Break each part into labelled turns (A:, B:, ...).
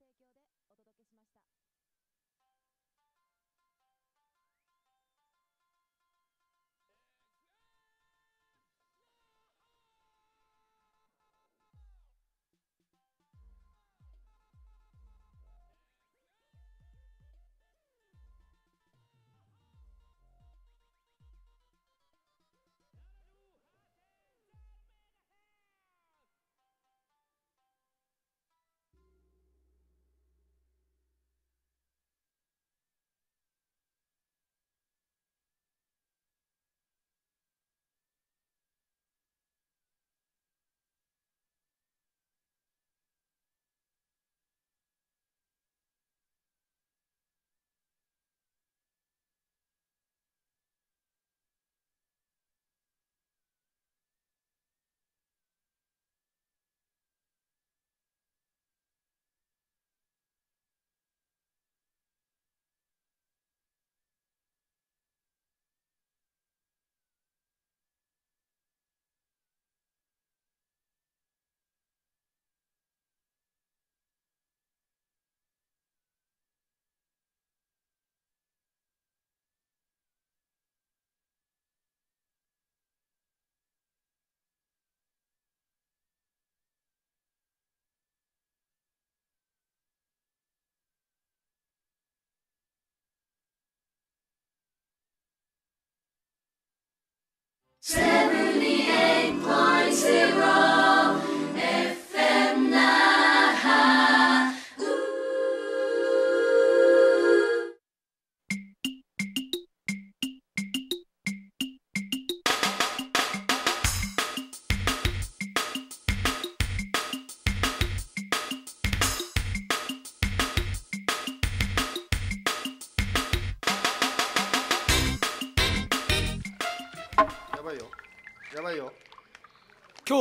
A: ワンの提供でお届けしました。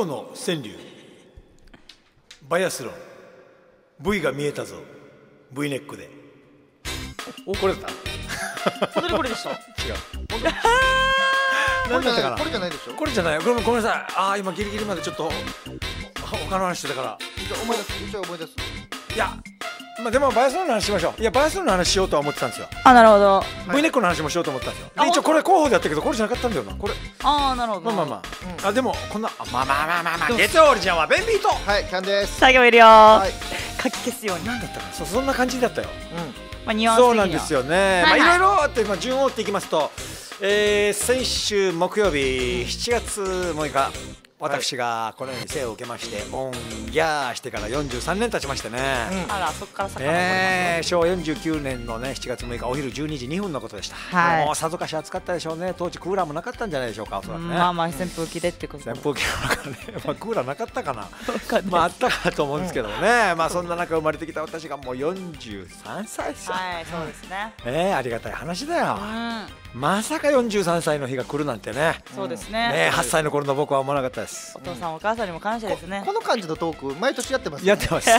B: 今日の川柳バイアスロン V が見えたぞ V ネックでおこれだった本当にこれでした違う
A: じゃないこれじゃないでしょこれじゃない
B: ごめんごめんなさいああ今ギリギリまでちょっと他の話してたから
C: 思
A: い出す思い出す
C: い
B: やまあでもバイソンの話しましょういやバイソンの話しようとは思ってたんですよあなるほど V ネックの話もしようと思ったんですよ、はい、一応これ候補でやったけどこれじゃなかったんだよなこれああなるほどまあまあまあ、うん、あでもこんなまあまあまあまあまあ月
C: 曜オリジンはベンビートはいキャンです作業いるよ、は
A: い、書き消すように何だった
B: かそうそんな感じだったようん
A: まあニュアンスそうなんですよ
B: ね、はいはい、まあいろいろってまあ順を追っていきますと、えー、先週木曜日7月6日私がこのように生を受けまして、オンギャーしてから43年経ちましてね、うん、あ
A: らそこから遡かます
B: 昭和49年のね7月6日お昼12時2分のことでした、はい、もうさぞかし暑かったでしょうね当時クーラーもなかったんじゃないでしょうかおそらくねまあまあ扇風機でってこと扇風機の中で、まあ、クーラーなかったかなまああったかなと思うんですけどね、まあそんな中生まれてきた私がもう43
A: 歳ではいそうですね
B: えー、ありがたい話だよ、まさか43歳の日が来るなんてねそうです
A: ね
C: ね8歳
B: の頃の僕は思わなかったでですお
C: 父さん、お母さんにも感謝ですねこの感じのトーク毎年やってます、やってます 去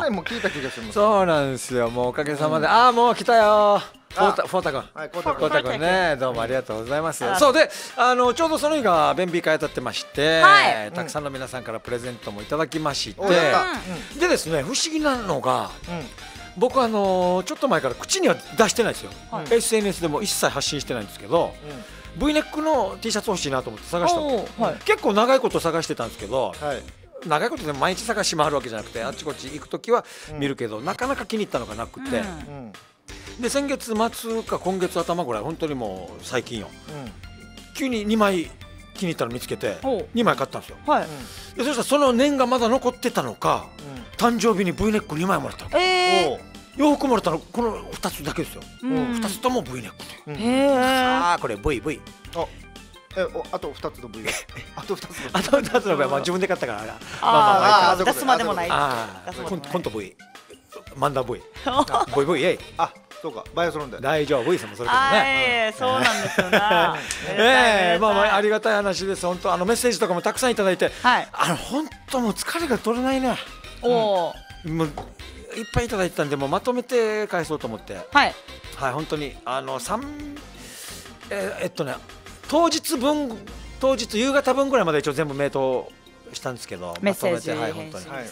B: 年も聞いた気がしますそうなんですよもうおかげさまで、ああもう来たよフォータフォータ君、はい、フォータ君ね、どうもありがとうございます。そうで、あのちょうどその日が便秘会当たってまして、はい、たくさんの皆さんからプレゼントもいただきまして、でですね、不思議なのが。うん僕あのちょっと前から口には出してないですよ、はい、SNS でも一切発信してないんですけど、う V ネックの T シャツ欲しいなと思って探したの、はい、結構長いこと探してたんですけど、はい、長いことで毎日探し回るわけじゃなくてあっちこっち行く時は見るけど、うん、なかなか気に入ったのがなくて、うん、で先月末か今月頭ぐらい本当にもう最近よ、急に2枚気に入ったの見つけて2枚買ったんですよ、はい、でそしたらその念がまだ残ってたのか、誕生日に V ネック2枚もらったの。えー洋服もらったのこの二つだけですよ、うん、つとも V ネックへあこれ VV あえおあと二つの V あと二つあと二つの V まあ、自分で買ったからああ、ああ、出すまでもない V V VV イ あそうか、バイオスロンで。大丈夫ですもそれから
A: ね。そうなんですよな。ええ、
B: まあ、まあ、ありがたい話です。本当、あのメッセージとかもたくさんいただいて。はい。あの、本当もう疲れが取れないね。おお。もう。いっぱいいただいてたんでもうまとめて返そうと思ってはいはい本当にあの三えーえっとね当日分当日夕方分ぐらいまで一応全部名答したんですけどメッセージまとめてはい本当に、はい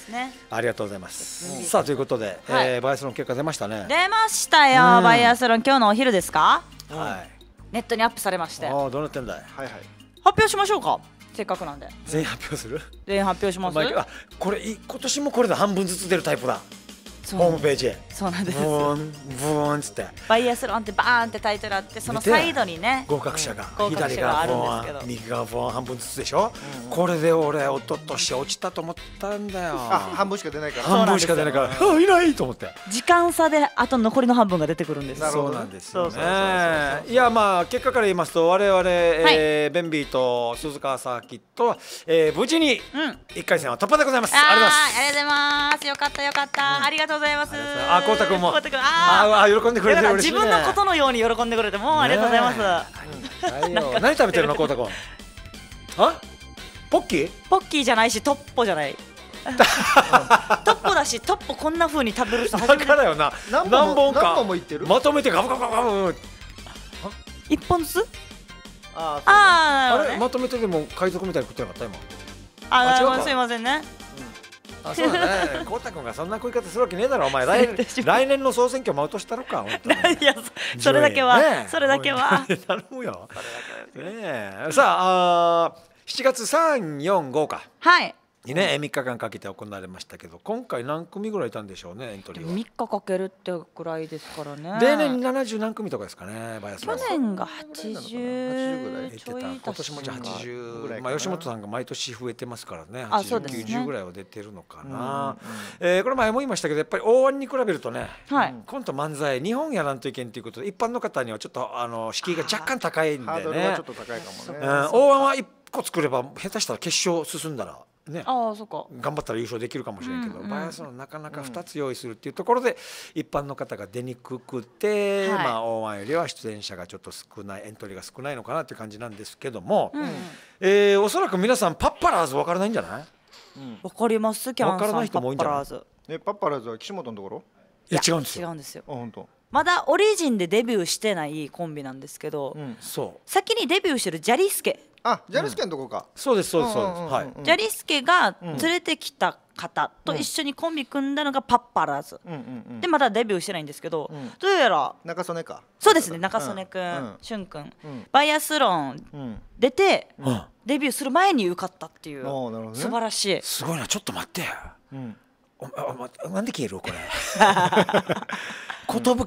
B: ありがとうございます、うんさあということで、はいえーバイアスロン結果出ましたね出
A: ましたよバイアスロン今日のお昼ですかはいネットにアップされましてああどうなってんだいはいはい発表しましょうかせっかくなんで
B: 全員発表する
A: 全員発表しますああこれい今
B: 年もこれで半分ずつ出るタイプだホームページへ
A: そうなんですブー
B: ンブーンっつって
A: バイアスロンってバーンってタイトルあってそのサイドにね
B: 合格者が、左がブーン右がブーン半分ずつでしょ、うこれで俺おととし落ちたと思ったんだよ半
A: 分しか出ないから半
B: 分しか出ないからあ
A: いないと思って時間差であと残りの半分が出てくるんですそうなんで
B: すよねいやまあ結果から言いますと我々、われ、えベンビーと鈴川サーキットは、え無事に1回戦は突破でございます、ありがとうございますあ
A: りがとうございますよかったよかった、ありがとうとうございます。あ、こうたくんも。
B: ああ、喜んでくれて自分のこと
A: のように喜んでくれて、もうありがとうございます。何食べてるの、こうたくん。あ。ポッキー。ポッキーじゃないし、トッポじゃない。トッポだし、トッポこんなふうに食べる人初かて。だよな。何本か。まとめてガブガブガブ。一本ずつ。ああ、あれ、ま
B: とめてでも、海賊みたいに食ってなかった、今。
A: あ、すみませんね。
B: あそうだね。コタ君がそんな食い方するわけねえだろお前来来年の総選挙も落としたろか。いやそれだけは、それだけは。頼むよ。ねえさああ7月3、4、5か。はい。にね、うん、3日間かけて行われましたけど今回何組ぐらいいたんでしょうねエントリーは
A: 3日かけるってぐらいですからね例
B: 年70何組とかですかね去
A: 年が80ぐらい出てた今年も
B: じゃ80まあ吉本さんが毎年増えてますからね8090、ね、ぐらいは出てるのかな、うんえー、これ前も言いましたけどやっぱり大安に比べるとね、はい、コント漫才日本やらんといけんということで一般の方にはちょっとあの敷居が若干高いんでねハードルはちょっと
A: 高いかもね、うん、
B: 大安は一個作れば下手したら決勝進んだらね、あそか頑張ったら優勝できるかもしれんけど、うんうん、バイアスロンなかなか2つ用意するっていうところで、一般の方が出にくくて、はい、まあ O1 よりは出演者がちょっと少ないエントリーが少ないのかなっていう感じなんですけども、うん、えー、おそらく皆さんパッパラーズ分からないんじゃない、
A: うん、かりますキャンさんない人も多いんじゃな
C: いえパッパラーズは岸本のところいや違うんですよ違うんですよあ本当
A: まだオリジンでデビューしてないコンビなんですけど、うん、そう先にデビューしてるジャリスケあジャリスケのとこか、そうですそうですそうです、はい、ジャリスケが連れてきた方と一緒にコンビ組んだのがパッパラーズ、でまだデビューしてないんですけど、どうやら中曽根かそうですね中曽根君、ん、君、バイアスロン出て、デビューする前に受かったっていう、素晴らしいすごいなちょっと待って、
B: なんで消えるこれ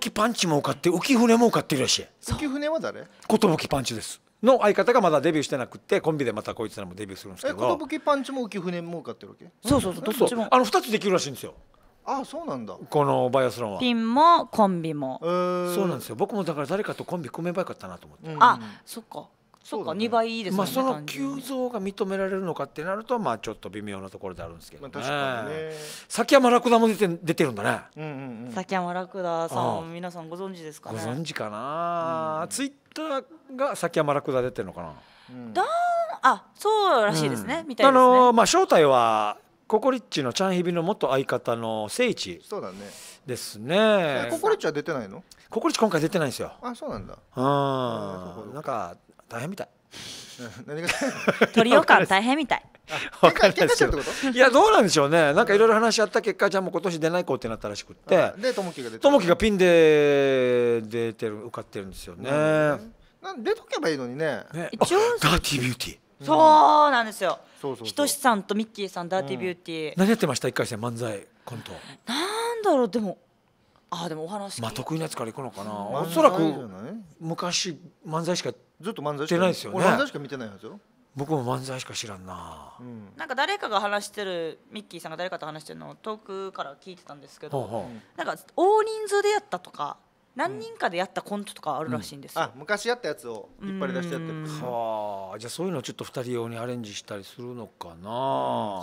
B: 寿パンチも受かって浮舟も受かってるらしい
C: 浮舟は誰
B: 寿パンチですの相方がまだデビューしてなくてコンビでまたこいつらもデビューするんですけど
C: え寿パンチも浮舟も受かってるわけそうそうそうどっちもあの
B: 2つできるらしいんですよ
A: ああそうなんだ
B: このバイアスロンはピ
A: ン
C: もコンビもそ
A: うなんです
B: よ僕もだから誰かとコンビ組めばよかったなと思
A: って、うん、あそっかそうか、ね、2倍いいですね、まあ、その
B: 急増が認められるのかってなるとまあちょっと微妙なところであるんですけど、ね、まあ、確かにね崎山ラクダも出て出てるんだね、
A: うんうんうん、崎山ラクダさん皆さんご存知ですかねご存
B: 知かな、うんツイッ
A: ターが
B: 崎山ラクダ出てるのかな、うん、だ
A: あそうらしいですね、うん、みたいな、ね、あのー、まあ
B: 正体はココリッチのちゃんひびの元相方の聖地そうだねですねココ
C: リッチは出てないの
A: ココリ
B: ッチ今回出てないんですよあそうなんだうんなんか大変みたい。何
A: が鳥 よかん大変みたい。
B: わかんないすけいやどうなんでしょうね。なんかいろいろ話し合った結果じゃあもう今年出ない子ってなったらしくって。でともきが出て。友樹がピンで出てる受かってるんですよね。な
A: ん出とけばいいのにね。ダーテ
C: ィ
B: ビューティー。
A: そうなんですよ。ひとしさんとミッキーさんダーティビューティー。何
B: やってました一回戦漫才コント。
A: なんだろうでもあでもお話まあ
B: 得意なやつからいくのかなおそらく
C: 昔漫才しかずっと漫才してないですよね漫才しか見てないですよ
B: 僕も漫才しか知らんな、
C: うん、
A: なんか誰かが話してるミッキーさんが誰かと話してるのを遠くから聞いてたんですけど、なんか大人数でやったとか何人かでやったコントとかあるらしいんですよ、うん、あ
C: 昔やったやつを
A: 引っ張り出してやってる
C: はあじゃあそういう
B: のをちょっと2人用にアレンジしたりするのかな、うん、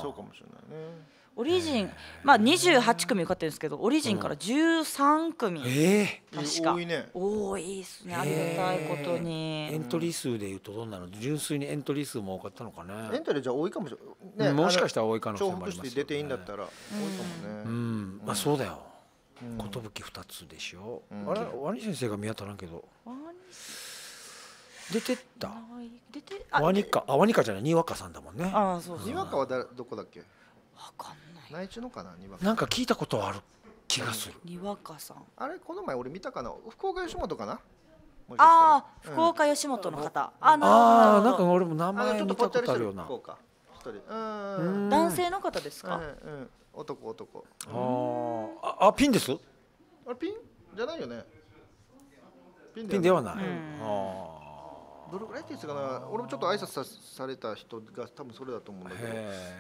B: そうか
C: も
A: しれないねオリジン、まあ、二十八組受かってるんですけどオリジンから十三組、うん、えー、確か、多いね多いですねありがたいことに、エントリー
B: 数でいうとどんなの純粋にエントリー数も多かったのかねエント
C: リーじゃ多いかもし
A: れない、ね、もしかしたら多い可能性もありますよ、
C: ね、出ていいんだったら多いかもね
B: うん、まあそうだよ寿二つでしょ、うん、あれワニ先生が見当たらんけど出てった
A: 出てワニ
B: かあワニかじゃないにわかさんだもんねあそうにわかはだどこだっけ
C: わかんない内地のかなにわかなん
B: か聞いたことある気がす
C: るにわかさんあれこの前俺見たかな福岡吉本かなああ、福岡吉本の方、ああなんか俺も名前ちょっとあるよなうん男性の方ですか、うんう男男ああピンですあピンじゃないよねピンではない、ああどれぐらいって言ってたかな俺もちょっと挨拶さされた人が多分それだと思うんだけ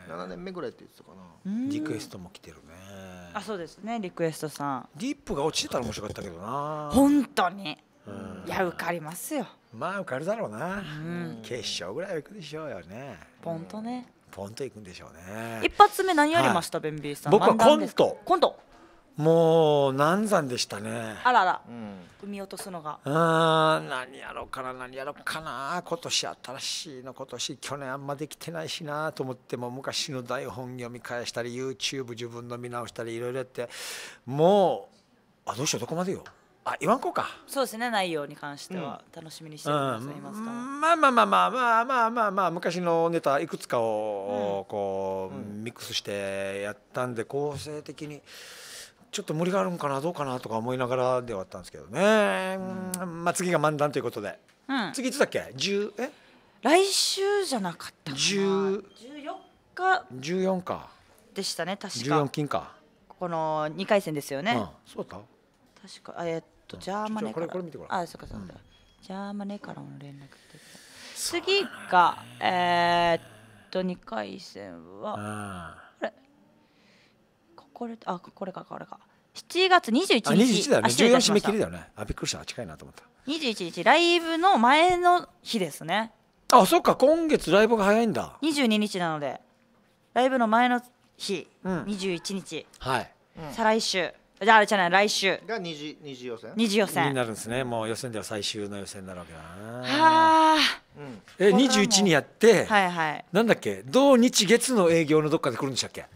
C: ど7年目ぐらいって言ってたかなリクエストも
A: 来てるねあそうですねリクエストさんリップが落ちてたら面白かったけどな本当にいや受かりますよまあ受かるだろうな決勝ぐらいはいくでし
B: ょうよねポンとねポンといくんでしょうね一発目何やりましたベンビーさん僕はコントコントもう難産でしたね
A: あらら、うん、産み落とすのがあ
B: 何やろうかな何やろうかな今年新しいの今年去年あんまできてないしなと思っても昔の台本読み返したり YouTube 自分の見直したりいろいろやってもうあどうしようどこまでよあ言わんこうか
A: そうですね内容に関しては楽しみにしてくださいますかうん
B: うん、まあまあまあまあまあまあまあ、まあ、昔のネタいくつかをこう、ミックスしてやったんで構成的に。ちょっと無理があるんかなどうかなとか思いながらで終わったんですけどね、うん、まあ、次が漫談ということで、うん、次いつだっけ10え
A: 来週じゃなかったか14日
B: 14か
A: でしたね確か14金かこの2回戦ですよね、うん、そうだ確かえっとジャーマネからあそうかそうか、ジャーマネからの連絡次がえー、っと2回戦は、これあこれかこれか7月21日あ21だよね14締め切りだよね
B: あびっくりした近
A: いなと思った21日ライブの前の日ですねあそ
B: っか今月ライブが早いんだ
A: 22日なのでライブの前の日、うん、21日はい再来週じゃああれじゃない来週が二
C: 次二次予
A: 選二次予選になる
B: んですねもう予選では最終の予選になるわけだなは
A: あ、
C: うん、
B: え21にやってはいはいなんだっけ土日月の営業のどっかで来るんでしたっけ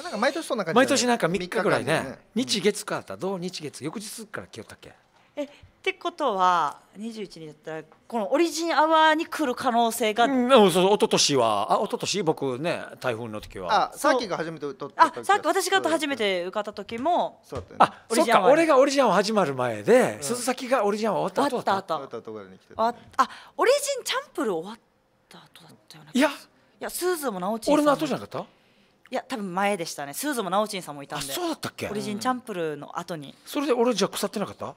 A: なんか毎年そんな感じ毎年なんか3日ぐらいね、ね、
B: 日月かあった土日月翌日から来よったっけ
A: えってことは21日だったらこのオリジンアワーに来る可能性が、うん、そう
B: 一昨年はあ一昨年僕ね台風の時は
A: あさっきが初めて歌った時あさっき私が初めて歌った時も
B: そうだった、ね、あそっか俺がオリジンは始まる前で、うん、鈴
A: 崎がオリジンは終わった後だった終わった後終わった後あオリジンチャンプル終わった後だったよねいやいやスーズもなちさん俺の後じゃなかったいや多分前でしたねスーズもナオチンさんもいたんでそうだったっけオリジンチャンプルの後に、
B: それで俺じゃ腐ってなかった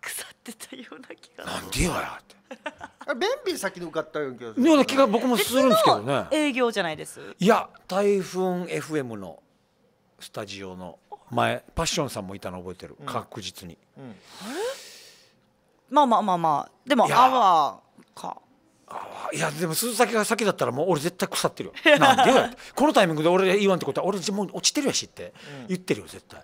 A: 腐ってたような気がなんでよやって 便秘先に受かったような気がするような
B: 気が僕もするんですけどね営
A: 業じゃないです
B: いや台風 FM のスタジオの前パッションさんもいたの覚えてる、うん、確実に、
A: うん、まあまあまあまあでもアワーか
B: いやでも鈴崎が先だったらもう俺絶対腐ってるよ なんでよこのタイミングで俺言わんってことは俺もう落ちてるやしって言ってるよ絶対、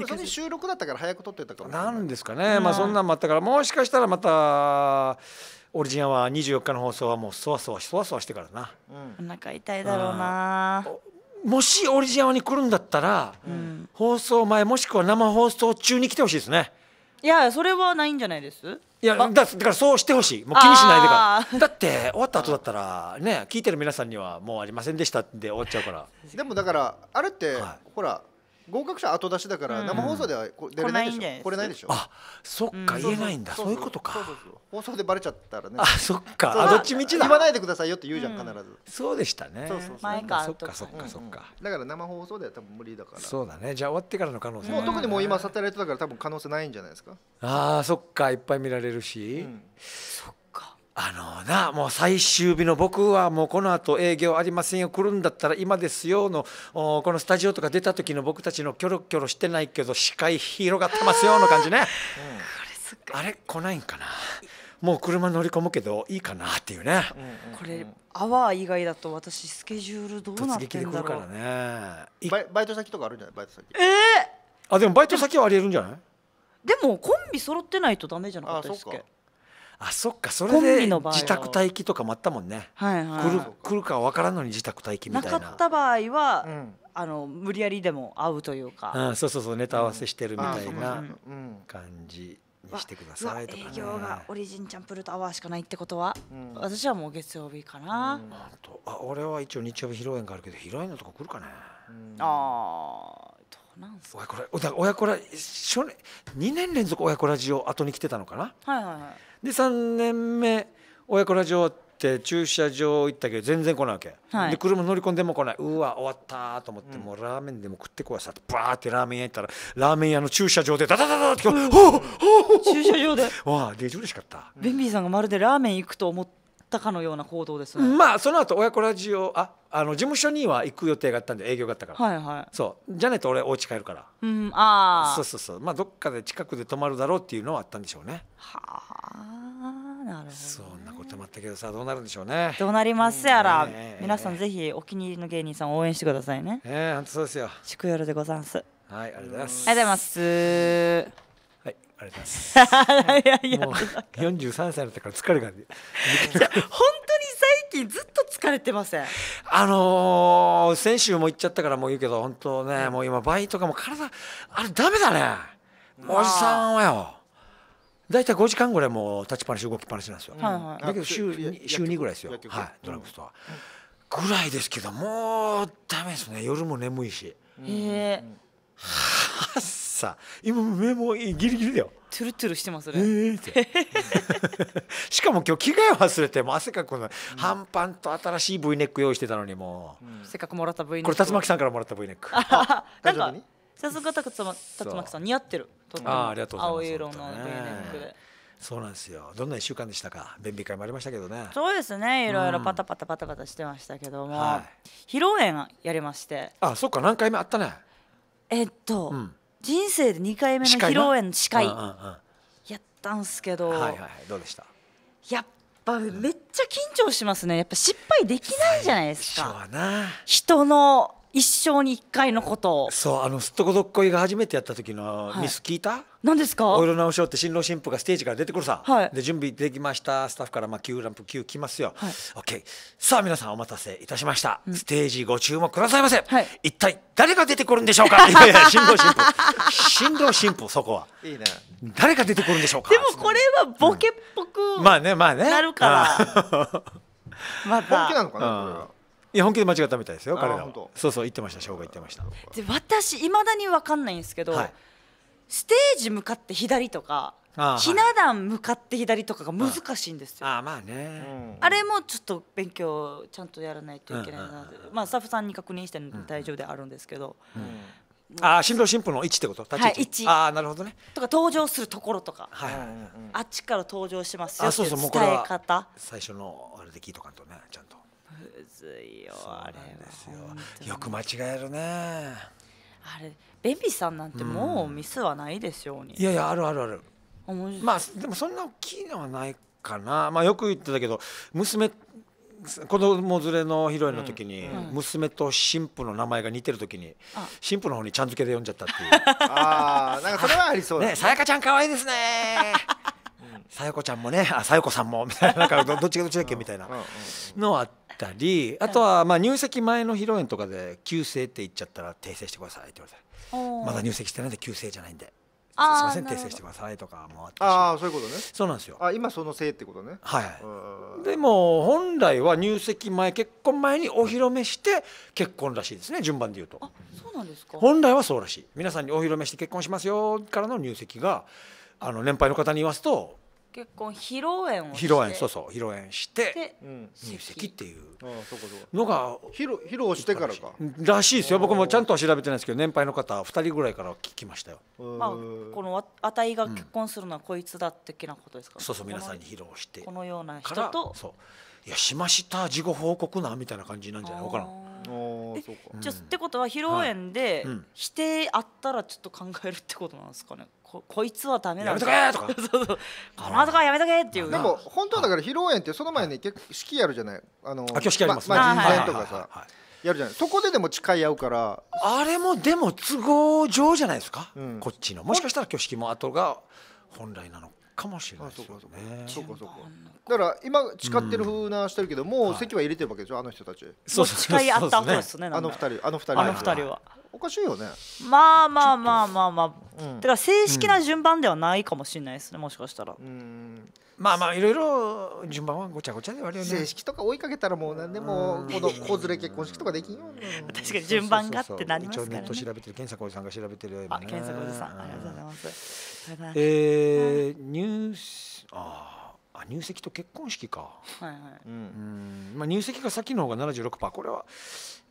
C: うん、多分それ収録だったから早く撮ってたかもな
B: んですかね、うん、まあそんなんもあったからもしかしたらまたオリジルは24日の放送はもうそわそわそわそわしてからな、
A: うん、お腹痛いだろうな
B: もしオリジルに来るんだったら、放送前もしくは生放送中に来てほしいですね
A: いやそれはないんじゃないです
B: いやだだからそうしてほしいもう気にしないでからだって終わった後だったらね聞いてる皆さんにはもうありませんでしたで終わっちゃうから
C: でもだからあれって、はい、ほら合格者後出しだから生放送ではこ出れないでしょ、う来れないでしょあそっか言えないんだ、そういうことか放送でバレちゃったらねあそっかあどっちみちだ言わないでくださいよって言うじゃん、必ずそうでしたねそうそう前かそっかそっかそっか、だから生放送では多分無理だからそうだねじゃあ終わってから
B: の可能性もう特に
C: もう今サテライトだから多分可能性ないんじゃないですか
B: あそっかいっぱい見られるし、そっあのなもう最終日の僕はもうこの後営業ありませんよ来るんだったら今ですよのおこのスタジオとか出た時の僕たちのキョロキョロしてないけど視界広がってますよの感じね、う
C: ん、
B: あれ来ないんかなもう車乗り込むけどいいかなっていうね、
A: これアワー以外だと私スケジュールどうなってんだろうからねバイバイト先
C: とかあるんじゃないバイト先ええー、あでもバイト先はありえるんじゃない
A: でもコンビ揃ってないとダメじゃなかったですっけあそっかそれで自宅待
B: 機とかもあったもんね、はいはい、来る来るか分からんのに自宅待機みたいななかっ
A: た場合は、うん、あの無理やりでも会うというか、うん、そうそうそうネタ合わせしてるみたいな
B: 感じ
A: にしてくださいとか、ね、営業がオリジンチャンプルとアワーしかないってことは、うん、私はもう月曜日かな、
B: あ俺は一応日曜日披露宴があるけど披露宴のとこ来るかね、
A: ああなんすか親子ラ
B: 親子ラ初2年連続親子ラジオ後に来てたのかな、はいはいはい、で3年目親子ラジオって駐車場行ったけど全然来ないわけ、はい、で車乗り込んでも来ないうわ終わったと思って、もうラーメンでも食ってこいさってバーってラーメン屋行ったらラーメン屋の駐車場でダダダダって、
A: 駐車場で
B: わあで嬉しかった
A: ベンビーさんがまるでラーメン行くと思ってったかのような行動ですね、
B: まあその後親子ラジオああの事務所には行く予定があったんで営業があったから、はいはい、そうじゃねと俺お家帰るから、
A: うん、ああそう
B: そうそうまあどっかで近くで泊まるだろうっていうのはあったんでしょうねはあ
A: なるほど、ね、そんなこともあったけ
B: どさどうなるんで
A: しょうねどうなりますやら、うんえー、皆さんぜひお気に入りの芸人さん応援してくださいねええー、本当そうですよ祝夜でござんすはいありがとうございますありがとうございますありいや、
B: 四十三歳だったから疲れが本当
A: に最近ずっと疲れてません。
B: あのー、先週も行っちゃったからもう言うけど本当ね、もう今倍とかも体あれダメだね。おじさんはよ。大体5時間ぐらいもう立ちっぱなし動きっぱなしなんですよ、うん、だけど週週2ぐらいですよ、はい、ドラッグストア、ぐらいですけどもうダメですね夜も眠いしへえはさ今目もギリギリだよトゥルトゥルしてますね、えー、しかも今日着替え忘れてもう汗かくの、うん、半パンと新しい V ネック用意してたのにもう、
A: うん、せっかくもらったネックこれ竜巻さ
B: んからもらった V ネック
A: なんかさすが竜巻さん似合ってるあありがとうございます青色の V ネックで。
B: そうなんですよ。どんな一週間でしたか。便秘会もありましたけどね。そうですね。いろいろパタ
A: パタパタパタしてましたけども、うんはい、披露宴やりまして。あ、そっか。何回目あったね。えっと、うん、人生で2回目の披露宴の司会やったんすけど、はいはいはい、どうでしたやっぱめっちゃ緊張しますねやっぱ失敗できないじゃないですか人の一生に一回のこと
B: そうあのすっとこどっこいが初めてやった時のミス聞いた、はい、何ですかお色直しをって新郎新婦がステージから出てくるさ、はい、で準備できましたスタッフからまあ9ランプ9来ますよ、はい、ケーさあ皆さんお待たせいたしました、うん、ステージご注目くださいませ、はい、一体誰が出てくるんでしょうかいやいや新郎新婦新郎新婦そこはいいね誰が出てくるんでしょうか
A: でもこれはボケっぽく、うん、
B: まあねまあねなるから
A: まあ本気なのかなこれは、
B: いや本気で間違ったみたいですよ彼らそうそう言ってました生姜言ってました
A: で私いまだに分かんないんですけど、はい、ステージ向かって左とかひな壇向かって左とかが難しいんですよ。あ
B: まあね、
A: あれもちょっと勉強ちゃんとやらないといけないなまあ、スタッフさんに確認して大丈夫であるんですけど、ああ新郎
B: 新婦の位置ってこと立ち位置、ああなるほどね
A: とか登場するところとか、はいあっちから登場しますよっていう伝え方
B: 最初のあれで聞いとかんとねちゃんと。ですよあれはよく間違えるねあ
A: れベビさんなんてもうミスはないでしょうに、うん、いや
B: いやあるあるあるまあでもそんな大きいのはないかなまあよく言ってたけど娘子供連れのヒロインの時に、娘と新婦の名前が似てる時に新婦の方にちゃん付けで読んじゃったっていう ああなんかそれはありそうだねさやかちゃん可愛いですね さやこちゃんもねあさやこさんもみたいななんかどっちがどっちだっけみたいなのはあってたりあとはまあ入籍前の披露宴とかで旧姓って言っちゃったら訂正してくださいって言わ
A: れてまだ
B: 入籍してないんで旧姓じゃないんで。
A: すみません訂正して
B: くださいとかも
A: あったしあ
C: あそういうことね
B: そうなんですよあ今そ
C: のせいってこと
B: ねはいでも本来は入籍前結婚前にお披露目して結婚らしいですね順番で言うとあそうなんですか本来はそうらしい皆さんにお披露目して結婚しますよからの入籍があの年配の方に言わすと
A: 結婚披露宴を披露宴そう
B: そう披露宴し
A: て
C: 入籍っていうのが披露披露してからか
B: らしいですよ僕もちゃんとは調べてないですけど年配の方2人ぐらいから聞きましたよまあこ
A: のあたいが結婚するのはこいつだ的なことですか、そうそう皆さんに披
B: 露してこの
A: ような人と
B: いやしました事後報告なみたいな感じなんじゃないわからんじゃって
A: ことは披露宴で否定あったらちょっと考えるってことなんですかねここいつはダメだやめとけとか そうそうこのとはやめとけっ
C: ていうでも本当はだから披露宴ってその前に結構式やるじゃないあの式やりますね、あ、人前とかさやるじゃないそこででも誓い合うからあれもでも
B: 都合上じゃないですか、こっちのもしかしたら挙式も後が本来なのか
C: かもしれないですよね。そうかそうか。だから今誓ってるふうなしてるけど、もう席は入れてるわけでしょ、あの人たち。そう誓いあった方ですね。あの二人、あの二人。人は。おかしいよね。
A: まあまあまあまあまあ。だから正式な順番ではないかもしれないですね、もしかしたら。うん。まあまあいろいろ順番はごちゃごちゃで割あるね正式とか追い
C: かけたらもう何でもこの子連れ結婚式とかできんよ確かに順番がってなりますからねネット調
B: べてる検作おじさんが調べてるよ、ね、あ健作おじさんありがとうございますえー、入ああ入籍と結婚式かはいはい、うん、まあ入籍が先の方が七十六パーこれは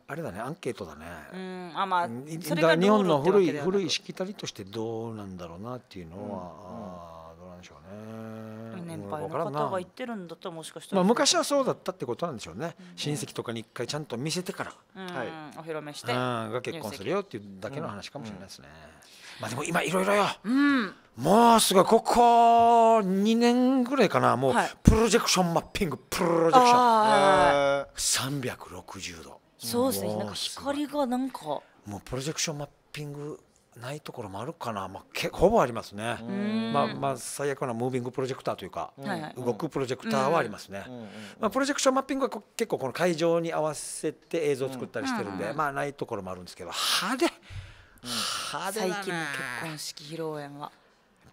B: あれだねアンケートだね。
A: うんあまあ日本の古い古
B: いしきたりとしてどうなんだろうなっていうのは、うんうんでしょうね年配の方が言っ
A: てるんだったらもしかしたら、まあ、昔
B: はそうだったってことなんでしょうね、うん、親戚とかに一回ちゃんと見せてから、はい、
A: お披露目してが結婚する
B: よっていうだけの話かもしれないですね、まあでも今いろいろよ、うん、もうすごいここ2年ぐらいかなもうプロジェクションマッピングプロジェクション、はい、360度そうですね
A: 光がなんかも
B: うプロジェクションマッピングないところもあるかな、まあ、けほぼありますね、まあまあ、最悪なムービングプロジェクターというか、動くプロジェクターはありますね、まあ、プロジェクションマッピングは結構この会場に合わせて映像を作ったりしてるんで、まあ、ないところもあるんですけど
A: 派手、派手最近の結婚式披露宴は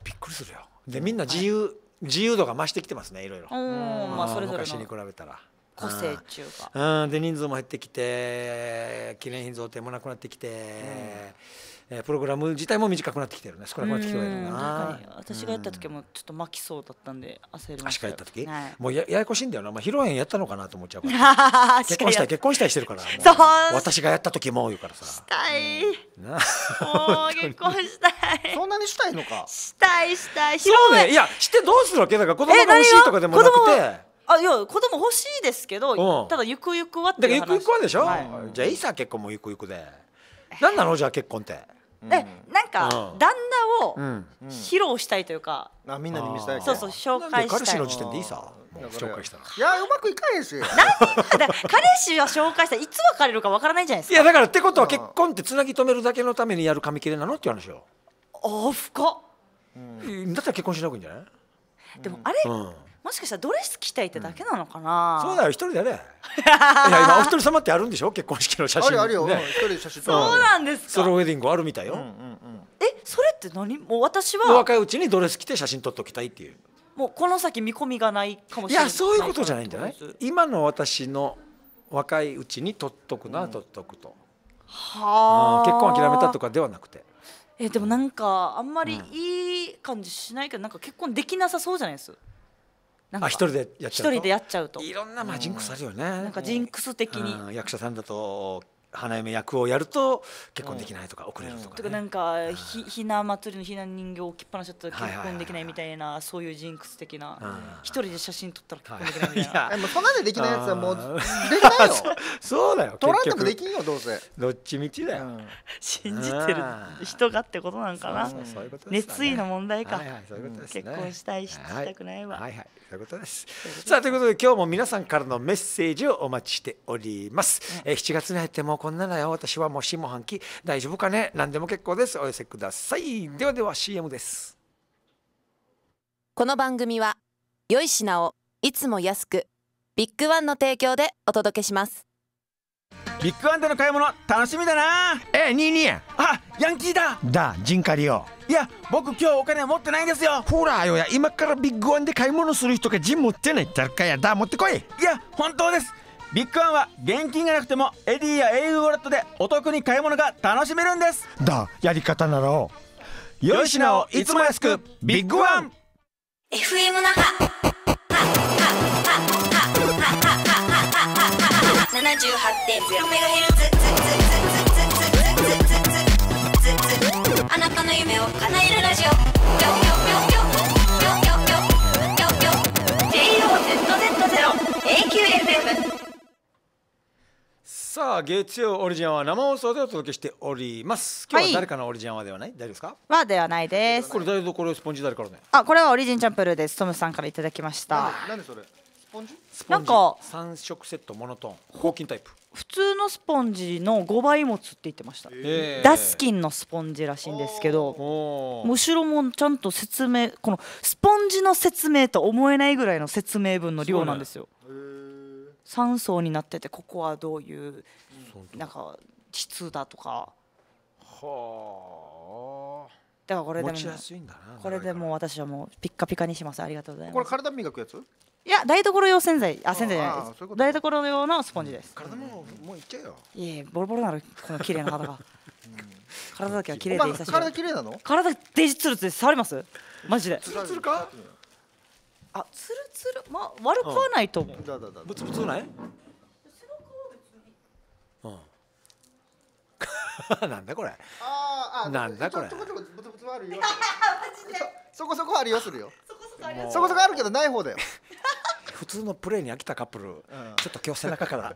A: びっくりするよ
B: でみんな自由、自由度が増してきてますねいろいろ、まあ、それぞれ昔に比べたら。個性中が、うん、で人数も減ってきて記念品贈呈もなくなってきて、えー、プログラム自体も短くなってきてるね少なくなってきてるな私がやった
A: 時もちょっと巻きそうだったんで焦りまし足が
B: やった時、はい、もうやややこしいんだよな、まあ、披露宴やったのかなと思っちゃうから 結婚したい結婚したいしてるからそう私がやった時も言うからさし
A: たい、うん、もう結婚したいそんなにしたいのかしたいしたいそうねいやし
B: てどうするわけだから子供が欲しいとかでもなくて
A: あいや子供欲しいですけど、うん、ただゆくゆくはっていう話ゆくゆくはでしょ、はい、じゃあいい
B: さ結婚もゆくゆくで何なのじゃあ結婚って
A: えなんか旦那を披露したいというか、
B: あみんなに見せたいそうそう紹介したい彼氏の時点でいいさ紹介した
A: いやうまくいかへんし 彼氏は紹介したいつ別れるかわからないじゃないですかいやだからってことは結婚ってつなぎ止めるだけのた
B: めにやる紙切れなのっていう話よ
A: あ深っ、
B: うん、だったら結婚しなくいいんじゃない
A: でもあれ、もしかしたらドレス着たいってだけなのかな、そう
B: だよ一人だね いや今お一人様ってあるんでしょ結婚式の写真ああるよ、ね、一人写真そうなんですかソロウェディングあるみたいよ、うんうんう
A: ん、えそれって何もう私は若い
B: うちにドレス着て写真撮っておきたいってい
A: うもうこの先見込みがないかもしれないいやそういうことじゃないんじゃない
B: 今の私の若いうちに取っとくな、うん、取っとくと
A: はあ、結婚諦めたとかではなくてえでもなんかあんまりいい感じしないけど、うん、なんか結婚できなさそうじゃないですなんか一人でやっちゃうといろんなまあジンクスあ
B: るよね、なんかジ
A: ンクス的に、
B: 役者さんだと花嫁役をやると結婚できないとか遅れる
C: とか、ねうん、とか
A: なんかひ、ひな祭りのひな人形置きっぱなしだったら結婚できないみたいな、そういうジンクス的な、一人で写真撮ったら結婚できないみたいな、はい、そんなでできないやつはもうできないよ そうだよ撮らんでもできんよどうせ
B: どっちみちだよ、うん、信じてる
A: 人がってことなんかな、熱意の問題か、結婚したいし、したくないわ、はい、はいそういうことで
B: すさあということで今日も皆さんからのメッセージをお待ちしております、え7月に入ってもこんなのよ私はもう下半期大丈夫かね何でも結構ですお寄せくださいではでは CM です
A: この番組は良い品をいつも安くビッグワンの提供でお届けします
B: ビッグワンでの買い物楽しみだなええーニーあヤンキーだだ人カリオいや僕今日お金持ってないんですよほらよや今からビッグワンで買い物する人がジン持ってない誰かやだ持ってこいいや本当ですビッグワンは現金がなくてもエディやエイウォレットでお得に買い物が楽しめるんですだやり方ならよしなをいつも安くビッグワン
A: FM 那は 78.0MHz あなたの夢を叶えるラジオ永久 FM
B: さあ月曜オリジンは生放送でお届けしております今日は誰か
A: のオリジナはではない大丈夫ですかはではないですこ
B: れこれスポンジ誰からね
A: あこれはオリジンチャンプルですトムさんからいただきました
C: なんでそれスポンジスポンジ
A: 三色セットモノトーン合金タイプ普通のスポンジの5倍もつって言ってました、えー、ダスキンのスポンジらしいんですけどむしろもちゃんと説明このスポンジの説明と思えないぐらいの説明文の量なんですよ、え三層になっててここはどういうなんか質だとか。はあ。だからこれでもこれでも私はもうピッカピカにしますありがとうございますこ
C: れ体磨くやつ
A: いや台所用洗剤あ洗剤じゃないです台所用のスポンジです、
C: 体ももういっちゃえよ
A: いえボロボロなるこの綺麗な肌が、体だけは綺麗でいさし体綺麗なの体デジツルツで触りますマジでツルツルかあつるつるまあ悪くはないと思う、だだだぶつぶつない
C: うん なんだこれああなんだこれちょこちょこぶつぶつあるよそこそこあるよするよそこそこあるよそこそこあるけ
B: どない方だよ普通のプレーに飽きたカップル、うん、ちょっと今日背中から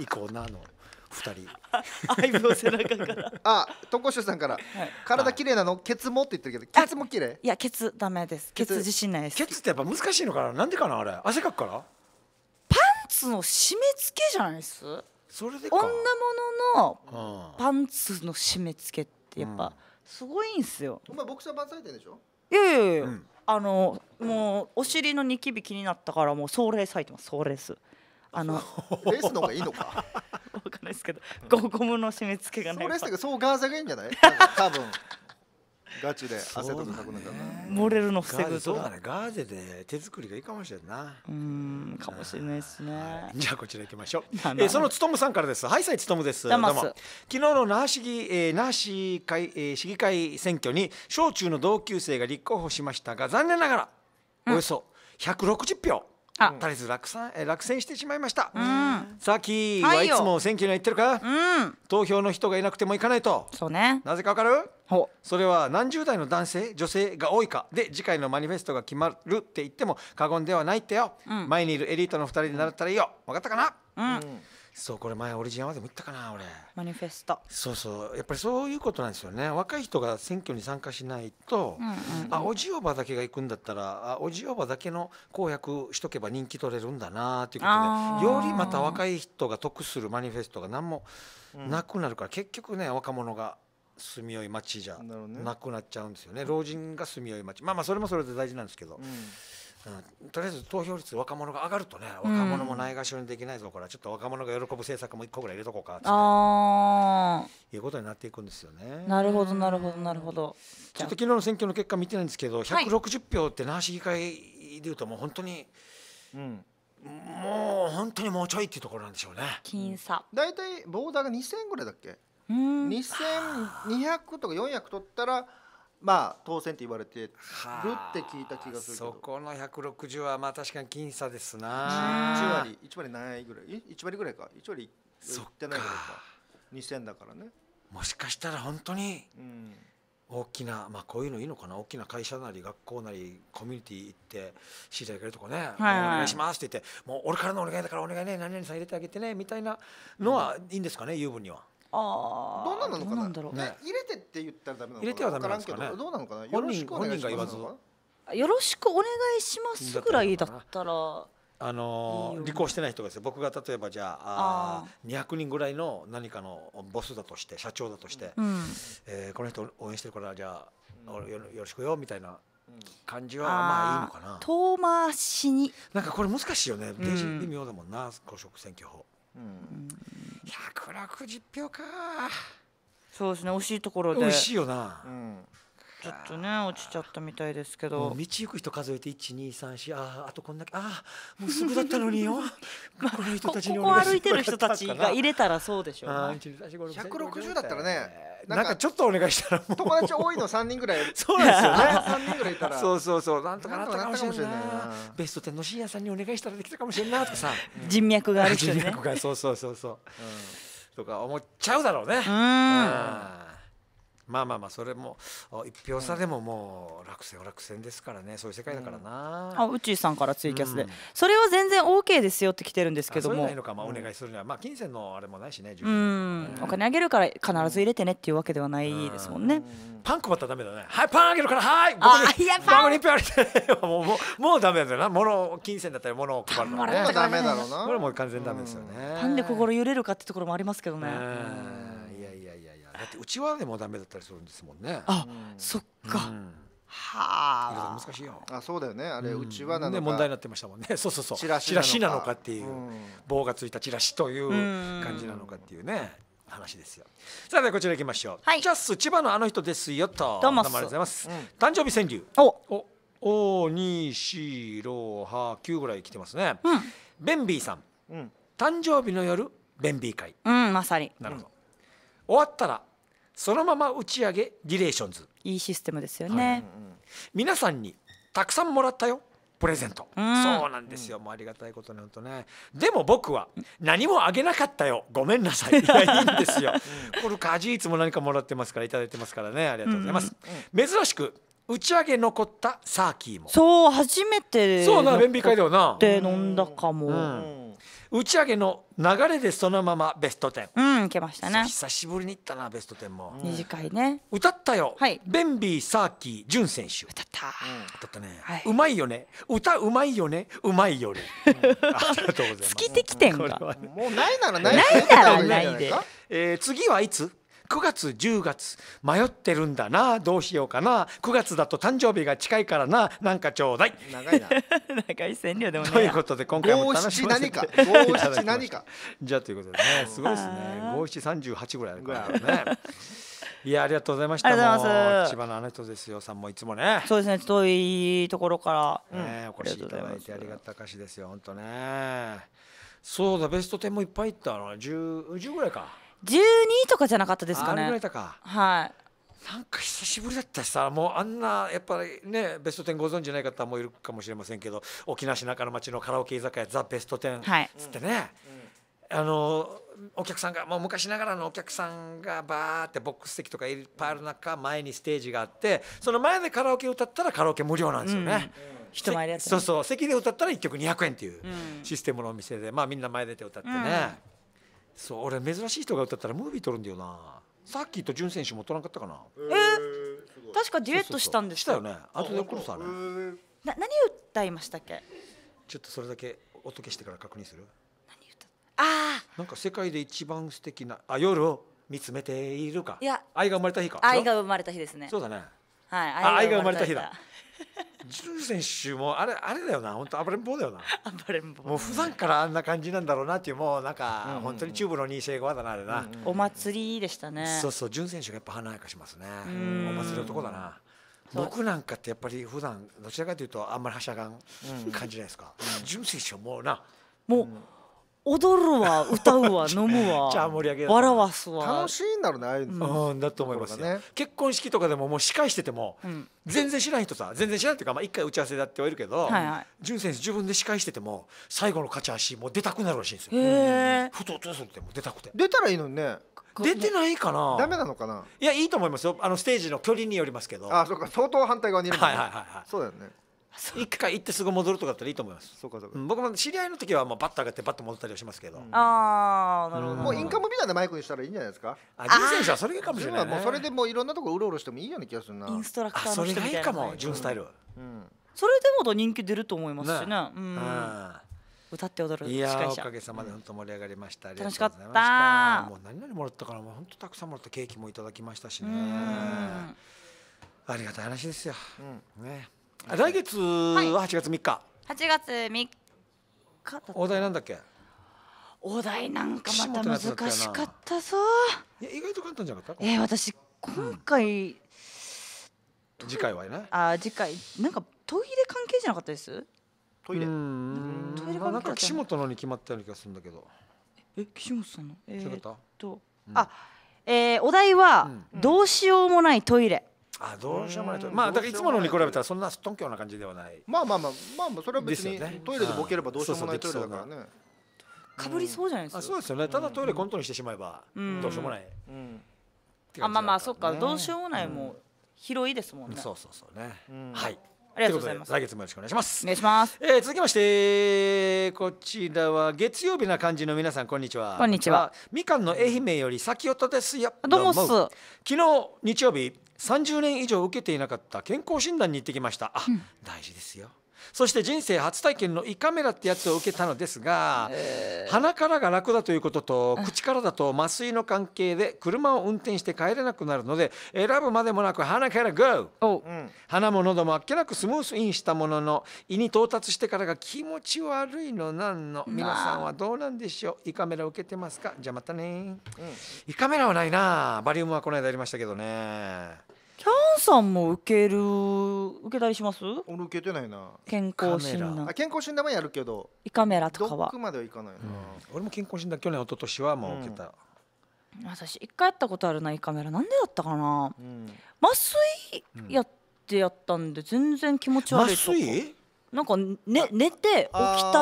C: 行こうなの。2人
A: 愛撫背中から
C: あトコ
A: シさんから、体綺麗なのケツもって言ってるけどケツも綺麗いやケツダメですケツ自信ないですケツってやっぱ難しいのかななんでかなあれ汗かくからパンツの締め付けじゃないですそれで女物のパンツの締め付けってやっぱすごいんすよ、
C: うん、お前ボクサー万歳でしょ
A: いやいやいや、うん、あのもうお尻のニキビ気になったからもうそれ裂いてますそれですあの レースの方がいいのか。わかんないですけど、ゴゴムの締め付けがない。そうレースだけどそうガーゼがいいんじゃな
C: い？多分。ガチで汗とかかくなか、た漏れるの防ぐそうだね
B: ガーゼで手作りがいいかもしれないなうんかもしれないですねじゃあこちら行きましょう、えそのつとむさんからですはいさいつとむですどうも昨日の那覇市議、えー、那覇市会、えー、市議会選挙に小中の同級生が立候補しましたが残念ながらおよそ160票、足りず落選落選してしまいました、さっさきはいつも選挙には行ってるか、うん、投票の人がいなくても行かないとそうねなぜかわかるそれは何十代の男性女性が多いかで次回のマニフェストが決まるって言っても過言ではないってよ、うん、前にいるエリートの2人で習ったらいいよ分かった
A: かな、うん
B: そうこれ前オリジン合でも言ったかな俺
A: マニフェスト
B: そうそうやっぱりそういうことなんですよね若い人が選挙に参加しないと、うんうんうん、あおじおばだけが行くんだったらあおじおばだけの公約しとけば人気取れるんだなっいうことでよりまた若い人が得するマニフェストが何もなくなるから、うん、結局ね若者が住みよい町じゃなくなっちゃうんですよね、ね、老人が住みよい町まあまあそれもそれで大事なんですけど。うんとりあえず投票率若者が上がるとね
A: 若者もな
B: いがしろにできないぞ、からちょっと若者が喜ぶ政策も1個ぐらい入れとこうかっ
A: っ
B: ていうことになっていくんですよね。なる
A: ほどなるほどなるほど。ちょっと昨日の選挙の結果見てないんですけ
B: ど160票って那覇市議会でいうともう本当に、うん、もう本当にもうちょいっていうところな
C: んでしょうね。僅差たいボーダーが2000ぐらいだっけうん2200とか400取ったらまあ当選って言われてるって聞いた気がするけど、はあ、そこの160はまあ確かに僅差ですな1割1割ないぐらい1割ぐらいか1割いってないぐらいか2000だからねも
B: しかしたら本当に大きな、まあこういうのいいのかな大きな会社なり学校なりコミュニティ行って知り合いがいるとかね、はいはい、お願いしますって言ってもう俺からのお願いだからお願いね何々さん入れてあげてねみたいなのはいいんですかね、うん、優分には。
A: あどんななのかなな、ね、入れてって言ったらダメなのかな入れてはダメなんですかねどうなのかなよろしくお願いしま
B: す
A: よろしくお願いしますぐらいだったら
B: あのー、履行してない人がですよ僕が例えばじゃああ200人ぐらいの何かのボスだとして社長だとして、うん、えー、この人応援してるからじゃあ、うん、よろしくよみたいな感じはまあいいのかな遠
A: 回しに
B: なんかこれ難しいよね、うん、微妙だもんな公職選挙法。
A: うん160票かそうですね惜しいところで惜しいよな、うん、ちょっとね落ちちゃったみたいですけど道行く人数え
B: て1234ああとこんだけああもうすぐだったのによ まあ、この人たちにこ願歩いてる人たちが 入れたらそうでしょう、ね、160だったらねなんかちょっとお願いし
C: たら友達多いの3人ぐらい そうですよね3人ぐらいいたらそうそうそうなんとかなったか
B: もしれないベスト10の深夜さんにお願いしたらできたかもしれないとかさ人脈がある人ね人脈がそうそうそうそう、うん、とか思っちゃうだろうねうんまあまあまあそれも一票差でももう落選は落選ですからねそういう世界だから
A: な、うん、あ宇宙さんからツイキャスで、うん、それは全然 OK ですよって来てるんですけどもないのか、ま
B: あ、お願いするには、うん、まあ金銭のあれもないしね、ね、うん
A: お金あげるから必ず入れてねっていうわけではないですもんね、
B: パン配ったらダメだねはいパンあげるからはいあいやパンに票あげてもうもうもうダメだよな物金銭だったり物を配るのはねもうダメだろうなこれも完全ダメですよね、パンで
A: 心揺れるかってところもありますけどね、
B: だってうちわでもダメだっ
C: たりするんですもんねあ、
A: そっか、
C: はあ難しいよあそうだよねあれうちわなのか、ん、ね、問題になってましたもんね そうそうそうチラシなのかっ
B: ていう、うん、棒がついたチラシという感じなのかっていうね話ですよさあこちら行きましょう、はい、チャス千葉のあの人ですよとどうもありがとうございます、うん、誕生日川柳おおお二四六八九ぐらい来てますね、うん、ベンビーさん、うん、誕生日の夜ベンビー会うんまさになるほど、終わったらそのまま打ち上げリレーションズいいシステムですよね、はい、皆さんにたくさんもらったよプレゼント、うん、そうなんですよ、もうありがたいことなんとねでも僕は何もあげなかったよごめんなさい いいいんですよ、これこれいつも何かもらってますから頂いてますからねありがとうございます、うん珍しく打ち上げ残ったサーキーも
A: そう初めてそうな便秘会ではなで飲んだかも、うん打ち上げの流
B: れでそのままベスト10う
A: ん行けましたね久
B: しぶりに行ったなベスト10も短いね歌ったよ、はい、ベンビーサーキージュン選手歌っ
A: た、うん、歌ったね、は
B: い、うまいよね歌うまいよねうまいよね、うん、ありがとう
A: ございます尽き てきてんか、ね、も
C: うないならないないならないで、
B: えー、次はいつ9月10月迷ってるんだなどうしようかな9月だと誕生日が近いからななんかちょうだい長いな 長い線量でもねということで今回も楽しみ何か五七何かじゃあということでねすごいですね五七三十八ぐらいあるからねいやありがとうございました。千葉のあの人ですよさんもいつも
A: ね。そうですね遠いところから、ね、うん、お越しいただいてありがたかしですよ本当ね。そうだベスト10もい
B: っぱいいったの10、ぐらいか。
A: 12とかじゃなかったですかね。あれかはいな
B: んか久しぶりだったしさもうあんなやっぱりねベスト10ご存じない方もいるかもしれませんけど沖縄市中の町のカラオケ居酒屋ザ・ベスト10っつってね、はいうん、あのお客さんがもう昔ながらのお客さんがバーってボックス席とかいっぱいある中前にステージがあってその前でカラオケ歌ったらカラオケ無料なんですよね。うんうん人前でやって、ね、そうそう席で歌ったら1曲200円っていうシステムのお店で、まあみんな前出て歌ってね、そう俺珍しい人が歌ったらムービー撮るんだよなさっきと潤選手も撮らなかったかな
A: えー、確かデュエットしたんで
B: すしたよね後で送るさね、え
A: ー、な何歌いましたっけ
B: ちょっとそれだけお音消してから確認する何歌ああなんか世界で一番素敵なあ夜を見つめているかいや愛が生まれた日か愛が
A: 生まれた日ですねそうだねはい愛が生まれた日だ
B: ジル選手もあれあれだよな本当暴れん坊だよな暴れん坊もう普段からあんな感じなんだろうなっていうもうなんか、ん、本当にチューブの2世5だなあれな、お
A: 祭りでしたねそう
B: そうジュン選手がやっぱ華やかしますねお祭りのとこだな僕なんかってやっぱり普段どちらかというとあんまりはしゃがん感じないですか、うん、ジュン選手はもうな
A: もう、踊るわ 歌うわ飲むわじゃあ盛り上げ笑わすわ楽し
B: いんだろうねああいうの、うん、だと思いますね結婚式とかでももう司会してても、うん、全然知らん人さ全然知らんっていうかまあ一回打ち合わせだって言われるけど、はいはい、純先生自分で司会してても最後の勝ち足もう出たくなるらしいんですよ、
A: う
B: ん、
C: ふととするっても出たくて出たらいいのにね出てないかなダメなのかないやいいと思いますよあのステージの距離によりますけどあそうか相当反対側にいる、ね、はいはいはい、はい、そうだよね一
B: 回行ってすぐ戻るとかだったらいいと思いますそうかそうか、うん、僕も知り合いの時はもうバッと上がってバッと戻ったりはしますけど、
C: ああなるほど、もうインカムみたいなマイクにしたらいいんじゃないですかあジュン選手はそれいいかもしれない、ね、もうそれでもういろんなところうろうろしてもいいような気がするなインストラクターの人みたいなそれがいいかも純スタイル、
A: うん、それでも人気出ると思いますしねうん歌って踊る司会者おかげさまで
C: 本当盛り上がりま
B: した、うん、楽しかったもう何々もらったからもう本当たくさんもらったケーキもいただきましたしねありがたい話ですよ、うん、ね来月は8月3日、
A: 8月3日
B: お題なんだっけ
A: お題なんかまた難しかったぞいや意外と簡単じゃなかったえー、私今回、次回はねあ次回なんかトイレ関係じゃなかったですトイレトイレ関係だったよねなんか岸本
B: のに決まったような気がするんだけど
A: え岸本さんのえー、っと、うんあえーお題は、うんどうしようもないトイレ
B: あどうしようもないとまあだからいつものに比べたらそんなすっとんきょうな感じではない
A: まあまあまあまあまあそれは別に、ね、トイレでボケればどうしようもないトイレだからねかぶりそうじゃないですか、そうですよねただトイレコン
B: トにしてしまえばどうしようもない、
A: あまあまあそっか、どうしようもないも広いですもんね、そうそ
B: うそうね、はいありがとうございます。来月もよろしくお願いします。お願いします。え続きまして、こちらは月曜日な感じの皆さん、こんにちは。こんにちは。みかんの愛媛より先ほどですよ。どうもっす。昨日日曜日、30年以上受けていなかった健康診断に行ってきましたあ、うん、大事ですよそして人生初体験の胃カメラってやつを受けたのですが、えー、鼻からが楽だということと口からだと麻酔の関係で車を運転して帰れなくなるので選ぶまでもなく鼻から GO、鼻も喉もあっけなくスムースインしたものの胃に到達してからが気持ち悪いのなんの皆さんはどうなんでしょう胃カメラ受けてますかじゃあまたね、うん、胃カメラはないなバリウムはこの間やりましたけどね
A: ャンさんも受ける受けたりします俺
C: 受けてないな
A: 健康診断あ
C: 健康診断もやるけど
A: 胃カメラとかはま
C: ではいかないな、うん、俺も健康診断去年一昨年はもう受けた、
A: うん、私一回やったことあるな胃カメラなんでだったかな、うん、麻酔やってやったんで全然気持ち悪い麻酔なんか寝寝て起きた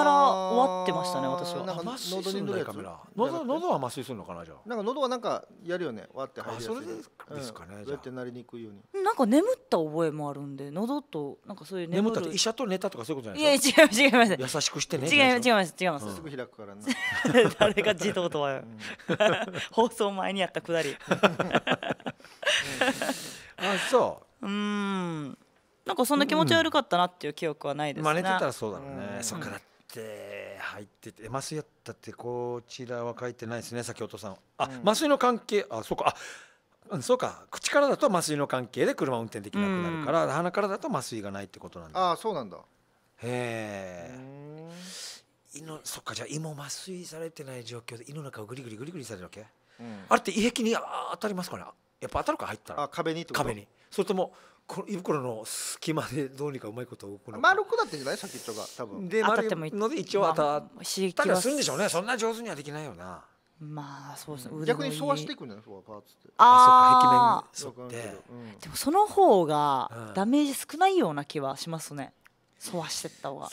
A: ら終わってましたね私は。なんか喉にどれカメラ。喉喉は麻酔するのかなじゃあ。
C: なんか喉はなんかやるよね。わって入るやつ。それですかね。じゃあ。ってなりにくいよう
A: に。なんか眠った覚えもあるんで喉となんかそういう眠ったって医者と寝たとかそういうことじゃないですか。いや違います違います。優しくしてね。違います違います違います。すぐ開くからね。誰が自動とは。放送前にやったくだり。あそう。うん。なんかそんな気持ち悪かったなっていう記憶はないですね、真似てたらそうだろうね、そっかだっ
B: て入ってて麻酔やったってこちらは書いてないですね先ほどさんあ、麻酔の関係あそうかあそうか口からだと麻酔の関係で車を運転できなくなるから、うん、鼻からだと麻酔がないってことなん
C: だあそうなんだ
B: へえ胃のそっかじゃあ胃も麻酔されてない状況で胃の中をグリグリグリグリされるわけ、うん、あれって胃壁にあ当たりますかねやっぱ当たるか入ったらあ壁に壁にそれともこの胃袋の隙間でどうにかうまいことをこの丸
C: くなってんじゃない先っちょが多分で丸いので一応当たったりはするんでしょうねそんな上手にはできないよな
A: まあそうですね、逆に沿わしていくんじゃないそうパーツってああ
C: そうか壁面沿って、
A: でもその方がダメージ少ないような気はしますね沿わしてった方が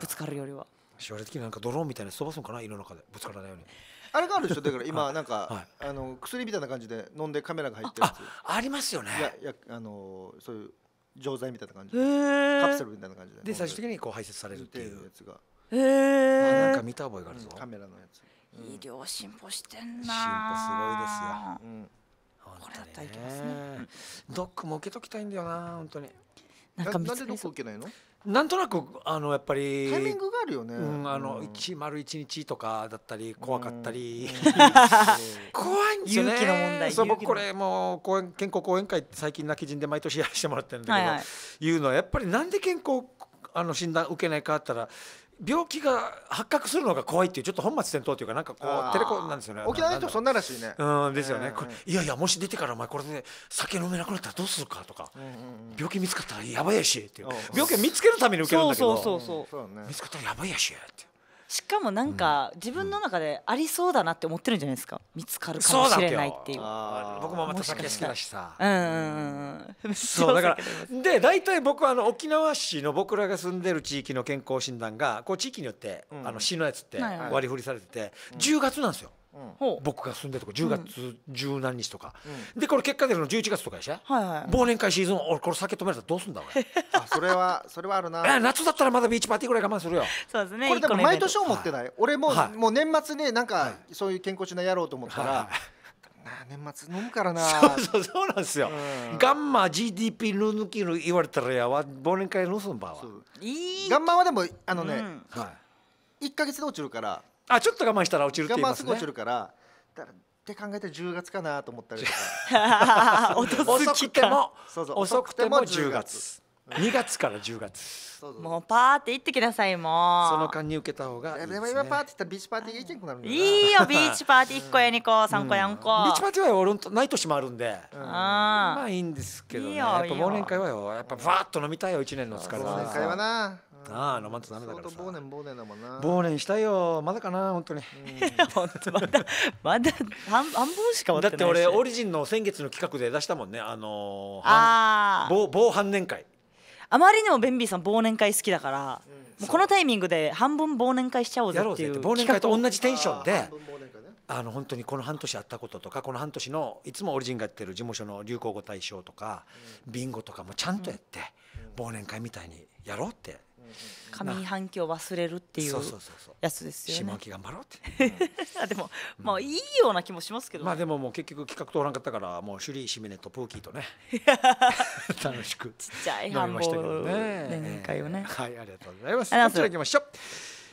C: ぶつかるよりは将来的になんかドローンみたいな飛ばすんかな胃の中でぶつからないようにあれがあるでしょだから今なんか、はい、あの薬みたいな感じで飲んでカメラが入ってるありますよねややあのそういう錠剤みたいな感じカプセルみたいな感じでで最終的にこう排泄されるっていうやつがへえなんか見た覚えがあるぞ、うん、カメラのやつ、うん、医
B: 療進歩
A: してんな進歩すごいですよ、うん、これだったらいけますね
B: ドックも受けときたいんだよな本当になんか見つけないのなんとなくあのやっぱりタイミングがあるよね、うん、あの、う1丸1日とかだったり怖かったり、うん、怖いんですよね勇気の問題そう僕これもう講演健康講演会って最近泣き人で毎年やらせてもらってるんだけど、はいはい、いうのはやっぱりなんで健康あの診断受けないかあったら病気が発覚するのが怖いっていうちょっと本末転倒というかなんかこうテレコなんですよね沖縄の人
C: そんならしいね
B: うんですよね、これいやいやもし出てからお前これで酒飲めなくなったらどうするかとか、病気見つかったらやばいやしっていう病気見つけるために受けるんだけどそうそうそ
A: う
C: そう、
B: 見つかったらやばいやしって
A: しかもなんか、自分の中でありそうだなって思ってるんじゃないですか見つかるかもしれないっていう僕もまた酒好きだしさうんうんうんそうだから
B: で大体僕はあの沖縄市の僕らが住んでる地域の健康診断がこう地域によって、あの市のやつって割り振りされてて、10月なんですよ僕が住んでるとこ10月十何日とか、でこれ結果出るの11月とかでしょ、は忘年会シーズン俺これ酒止められたらどうすんだ俺
C: あそれはそれはあるな夏だったらまだビーチパーティーぐらい我慢するよそうですねこれでも毎年思ってない、俺も、もう年末ねなんか、そういう健康診断やろうと思ったら、年末飲むからなそうそうそうなんですよ、
B: ガンマ GDP ルぬきぬ言われたらやわ忘年会のすんばは
C: ガンマはでもあのね、う1か月で落ちるからあちょっと我慢したら落ちるって言いますね我慢すぐ落ちるからって考えたら10月かなと思ったりとか 遅くても遅くても10月2月から10月もうパ
A: ーって行ってき
B: なさいもうその間に受けた方がいいでも今
A: パーって言ったらビーチパーティー行けんくなるんいいよビーチパーティー1個や2個3個やんこ、ビーチパ
B: ーティーはよない年もあるんで、
A: まあい
B: いんですけどねやっぱ忘年会はよやっぱバーッと飲みたいよ1年の疲れは忘年会はなああ飲まんとダメだからさ
C: 忘年忘年だもんな忘年したい
B: よまだかな本当に、本当まだまだ
A: 半半分
C: し
B: か終わってないし俺オリジンの先月の企画で出したもんねあのあ
A: ー某半年会あまりにもベンビーさん忘年会好きだから、もうこのタイミングで半分忘年会しちゃおうぜっていっう忘年会と同じテンションで
B: あの本当にこの半年あったこととかこの半年のいつもオリジンがやってる事務所の流行語大賞とか、ビンゴとかもちゃんとやって、忘年会みたいにやろうって
A: 上半期を忘れるっていうやつですよね。下半期頑張ろうって。でも、まあいいような気もします
B: けど、まあでももう結局企画通らんかったからもうシュリー・シミネとプーキーとね 楽しくちっ
A: ちゃい飲みましたけどね。年会をね、はいありが
B: とう
C: ございま
A: す。こちら行
B: きましょう。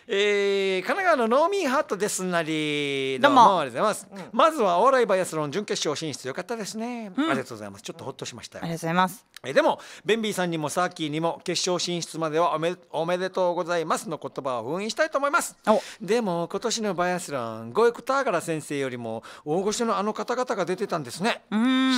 B: えー、神奈川のノーミーハットですなりどうもありがとうございます、うん、まずはお笑いバイアスロン準決勝進出よかったですね、うん、ありがとうございますちょっとほっとしましたありがとうございますえー、でもベンビーさんにもサーキーにも決勝進出まではおめおめでとうございますの言葉を封印したいと思いますおでも今年のバイアスロンゴエクターガラ先生よりも大御所のあの方々が出てたんですね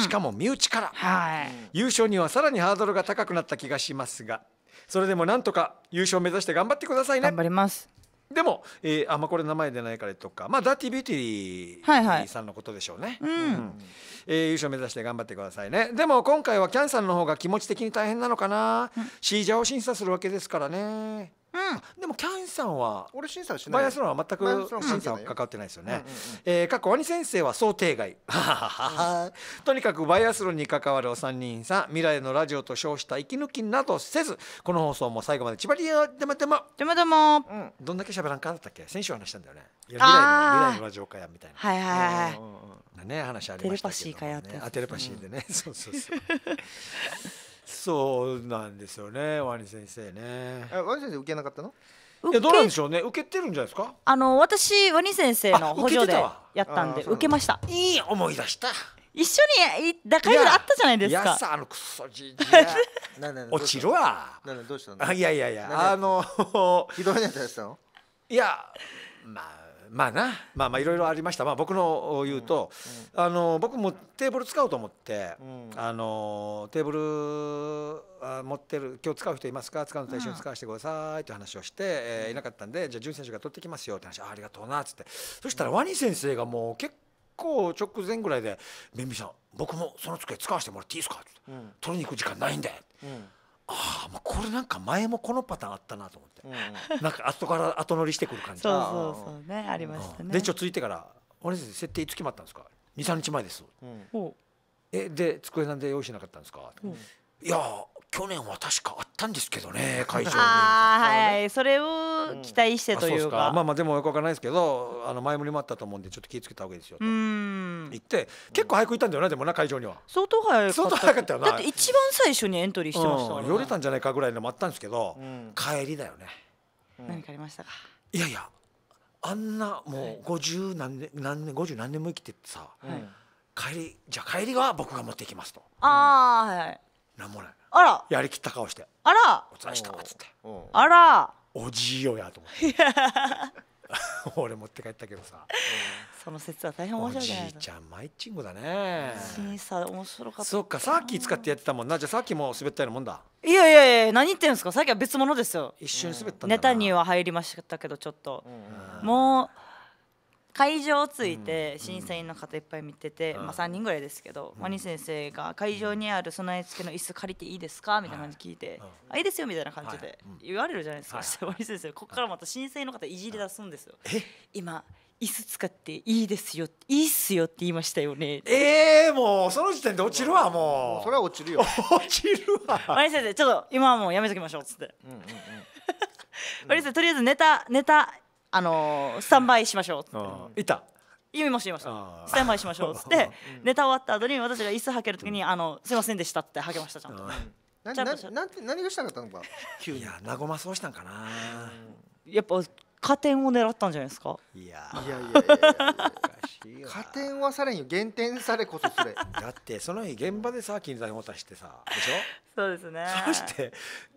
B: しかも身内から、はい、優勝にはさらにハードルが高くなった気がしますがそれでもなんとか優勝目指して頑張ってくださいね頑張りますでも、えー、あまあ、これ名前でないからとか、まあ、ダーティービューティーさんのことでしょうね、はうんうん、えー、優勝目指して頑張ってくださいねでも今回はキャンさんの方が気持ち的に大変なのかな、うん、シージャーを審査するわけですからねうん、でもキャンさんは
C: 俺審査しないバイアスロンは全く審査はかかっ
B: てないですよね。え過去ワニ先生は想定外 とにかくバイアスロンに関わるお三人さん未来のラジオと称した息抜きなどせずこの放送も最後まで千葉りよでもでもでもでも、うん、どんだけ喋らんかだったっけ先週話したんだよね未来の未来のラジオかやみ
A: たいなはいはいはい、う
B: んうん、ね話ありましたけど、ね、テレパシーかやってあテレパシーでね、うん、そうそうそうそうなんですよねワニ先生ねあワニ先生受
C: けなかったのいやどうなんでしょうね受けてるんじゃないですか
A: あの私ワニ先生の補助でやったんで受けましたいい思い出した一緒にい打開会あったじゃないですか。いあのクソじじ 落ちるわ。などうしたの？いやいやいやあの
B: ひどいやつやったの？いやまあ。まあなまあまあいろいろありましたまあ僕の言うと、うんうん、あの僕もテーブル使おうと思って、うん、あのテーブル持ってる今日使う人いますか使うのと一緒に使わせてくださいって話をして、うん、えー、いなかったんでじゃあ潤選手が取ってきますよって話あありがとうなっつってそしたらワニ先生がもう結構直前ぐらいで「めんみさん僕もその机使わせてもらっていいですか?」って、うん、取りに行く時間ないんで」
A: うんあ
B: あこれなんか前もこのパターンあったなと思っ
A: て、うん、
B: なんか後から後乗りしてくる感じそうそうそう
A: ねありましたねで
B: 一応ついてから「俺設定いつ決まったんですか23日前です」うん、えで机なんで用意しなか
C: った
A: んですか、うん、いや去年は確かあったんですけどね会場に、あはい、それを期待してというかうん、ま
B: あまあでもよくわからないですけどあの前もりもあったと思うんでちょっと気をつけた方がいいですよと
A: 言
B: って結構早く行ったんだよねでもな会場には
A: 相当早かった相当早かったよなだって一番最初にエントリーしてましたから、ね、寄れた
B: んじゃないかぐらいのもあったんですけど、帰りだよね、
A: 何かありましたかいやいやあんな
B: もう50何年何年50何年も生きてってさ、帰りじゃあ帰りは僕が持っていきますと
A: ああはい
B: 何もないあらやりきった顔してあらお疲したっつってあらおじいよやと思って俺持って帰ったけどさ、
A: その説は大変面白いじおじいちゃ
B: んマイチングだね
A: 審査面白かったそっかさっき使って
B: やってたもんなじゃあさっきも滑ったようなもんだ
A: いやいやいや何言ってるんですかさっきは別物ですよ一瞬滑ったんだネタには入りましたけどちょっと、もう会場ついて審査員の方いっぱい見てて、まあ、3人ぐらいですけど、マニ先生が会場にある備え付けの椅子借りていいですかみたいな感じ聞いて、あいいですよみたいな感じで言われるじゃないですか、マニ 先生ここからまた審査員の方いじり出すんですよ。今椅子使っていいですよいいっすよって言いましたよねええー、もうその時点で落ちるわもうそれは落ちるよ落ちるわマニ 先生ちょっと今はもうやめときましょうっつって、うんうんうん、マ 先生とりあえずネタネタあのスタンバイしましょうって。いた意味もしましたスタンバイしましょうって うん、ネタ終わった後に私が椅子はけるときに、あのすいませんでしたってはけましたちゃんと。
C: ななな何がしたかったのか
A: 急に和まそうしたんかな、やっぱ加点を狙ったんじゃないですかいやいやいや
B: いや加点はさらに減点されこそそれだってその日現場でさ金財持たしてさでしょ
A: そうですねそし
B: て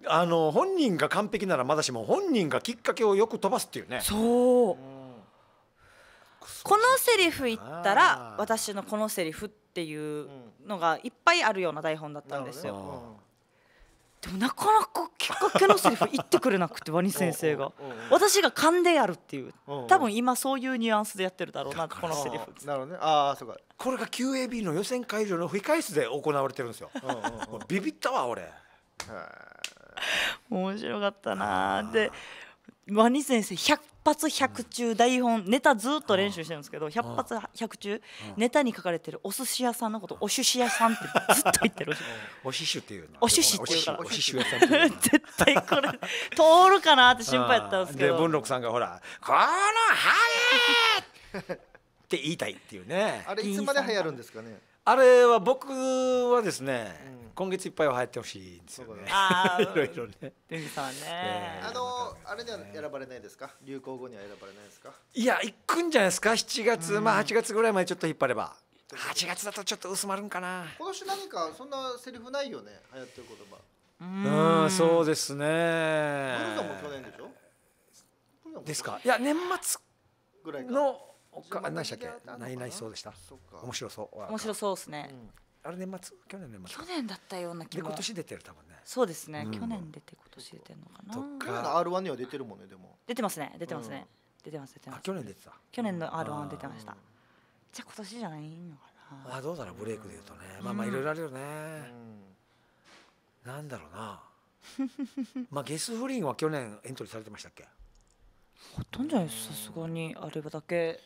B: あの本人が完璧ならまだしも本人がきっかけをよく飛ばすっていうねそう、うん
A: このセリフ言ったら私のこのセリフっていうのがいっぱいあるような台本だったんですよ。でもなかなかきっかけのセリフ言ってくれなくてワニ先生が私が勘でやるっていう多分今そういうニュアンスでやってるだろうなこのセリフなるほどね
B: ああそうかこれが QAB の予選会場の返室で行われてるんですよビビったわ俺
A: 面白かったなでワニ先生100発百中台本ネタずっと練習してるんですけど百発百中ネタに書かれてるお寿司屋さんのことお寿司屋さんってずっと言ってるお寿司っていうお寿司っていうからお寿司屋さん絶対これ通るかなって心配やったんですけどで文
B: 禄さんがほら「このハゲ!」って言いたいっていうねあれいつまで流行るんですかねあれは僕はですね、うん、今月いっぱいは流ってほしいんですよね。あ いろいろね。デビさんね。
C: あの、あれでは選ばれないですか？流行語には選ばれないですか？
B: いや、行くんじゃないですか。7月、うん、まあ8月ぐらいまでちょっと引っ張れば。
C: 8月だとちょっと薄まるんかな。今年何かそんなセリフないよね。流行ってる言葉。うん、そ
B: うですね。ブルさんも去
C: 年で
A: しょ？ですか。いや、年末ぐらいの。他何でしたっけないないそう
B: でした面白そう面白
A: そうですね、あれ年末去年年末去年だったような気も今年出てる多分ねそうですね、去年
C: 出て今年出てるのかな去年の R1 には出てるもんねでも
A: 出てますね出てますね、出てます出てます去年出てた去年の R1 出てました、じゃ今年じゃないの
B: かなあどうだろうブレイクで言うとね、まあまあいろいろあるよね、なんだろうな まあゲス不倫は去年エントリーされてましたっけ
A: ほとんどじゃないさすがにあれだけ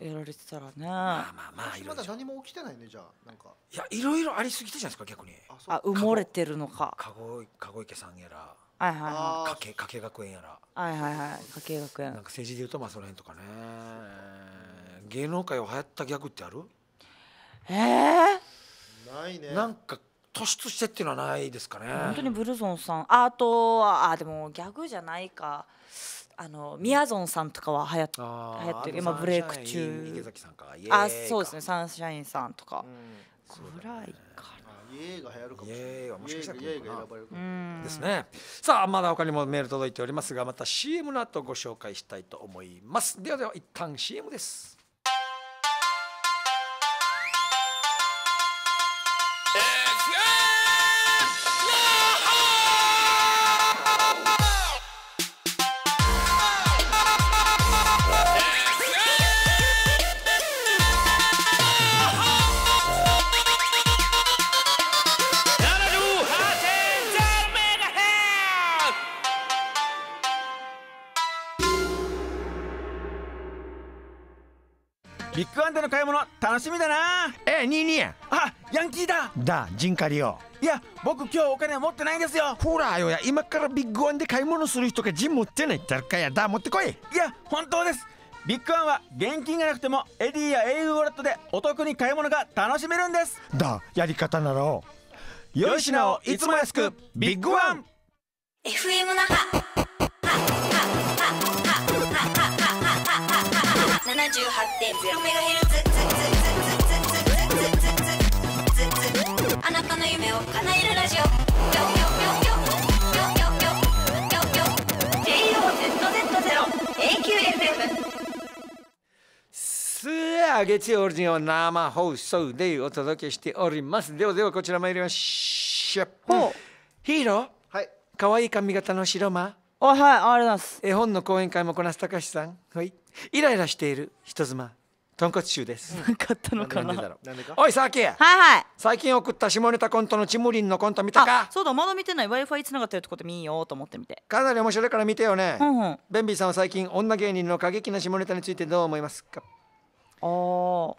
A: やられてたらねまあまあまあいまだ
C: 何も起きてないねじゃあなんかいやいろい
A: ろありすぎてじゃないですか逆にあ埋もれてるのか籠池さんやらはいはいはいー加
B: 計加学園やら
A: はいはいはい家計学なん園か政治でいうとまあその辺とかね
B: 芸能界を流行ったギャグってあるええないねなんか突出してっていうのはないですかね本当
A: にブルゾンさんあとああでもギャグじゃないかあのみやぞんさんとかははや、流行ってる今ブレイク中あそうですねサンシャインさんとかぐらいか
C: な。イエが流行るかもしれない。もしかしたらが選ばれるかも
A: ですね。さあまだ他にもメール届
B: いておりますがまた CM の後ご紹介したいと思います。ではでは一旦 CM です。い物楽しみだなえニーニーあヤンキーだだジンカリオいや僕今日お金持ってないんですよほらよや今からビッグワンで買い物する人がジン持ってないだかやだ持ってこいいや本当ですビッグワンは現金がなくてもエディやエイウォレットでお得に買い物が楽しめるんですだやり方ならよいしなをいつも安くビッグワン
A: FM 那覇 78.0MHz あなたの夢を叶えるラジオ
B: 月曜日を生放送でお届けしておりますではではこちら参りましょう、ヒーロー、はい、かわいい髪型の白間あはいありがとうございます絵本の講演会もこなすたかしさんはいイライラしている人妻豚骨
A: 臭です。なかったのかな。んだか。
B: おい、さき。はいはい。最近送った下ネタ
A: コントのちむりんのコント見たか。そうだ、まだ見てない、ワイファイ繋がってるとこと見ようと思ってみて。
B: かなり面白いから見てよね。うんうん、ベンビーさんは最近女芸人の過激な下ネタについてどう思いますか。あ
C: あ。ど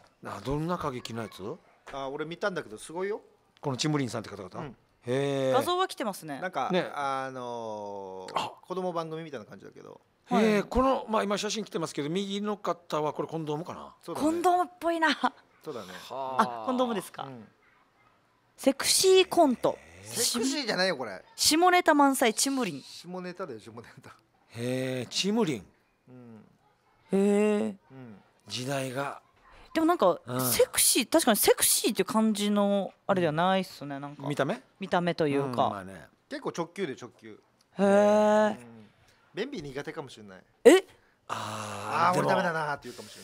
C: んな過激なやつ。あ、俺見たんだけど、すごいよ。このちむりんさんって方々。うん画像
A: は来てますねなんか、ね、
C: あのー、子供番組みたいな感じだけど
B: はい、えこの、まあ、今写真来てますけど右の方はこれコンドームか
A: な、ね、コンドームっぽいな
C: そうだねあコンド
A: ームですか、うん、セクシーコントセクシーじゃないよこれ下ネタ満載チムリン
C: 下ネタだよ下ネタへ
B: えチムリン、うん、
A: へえ、う
B: ん、時代
C: が
A: でもなんか、セクシー確かにセクシーっていう感じのあれではないっすねなんか見た目見た目というか、まあね、
C: 結構直球で直球へえうん、便秘苦手かもしれないえああ俺ダメだなって言うかもし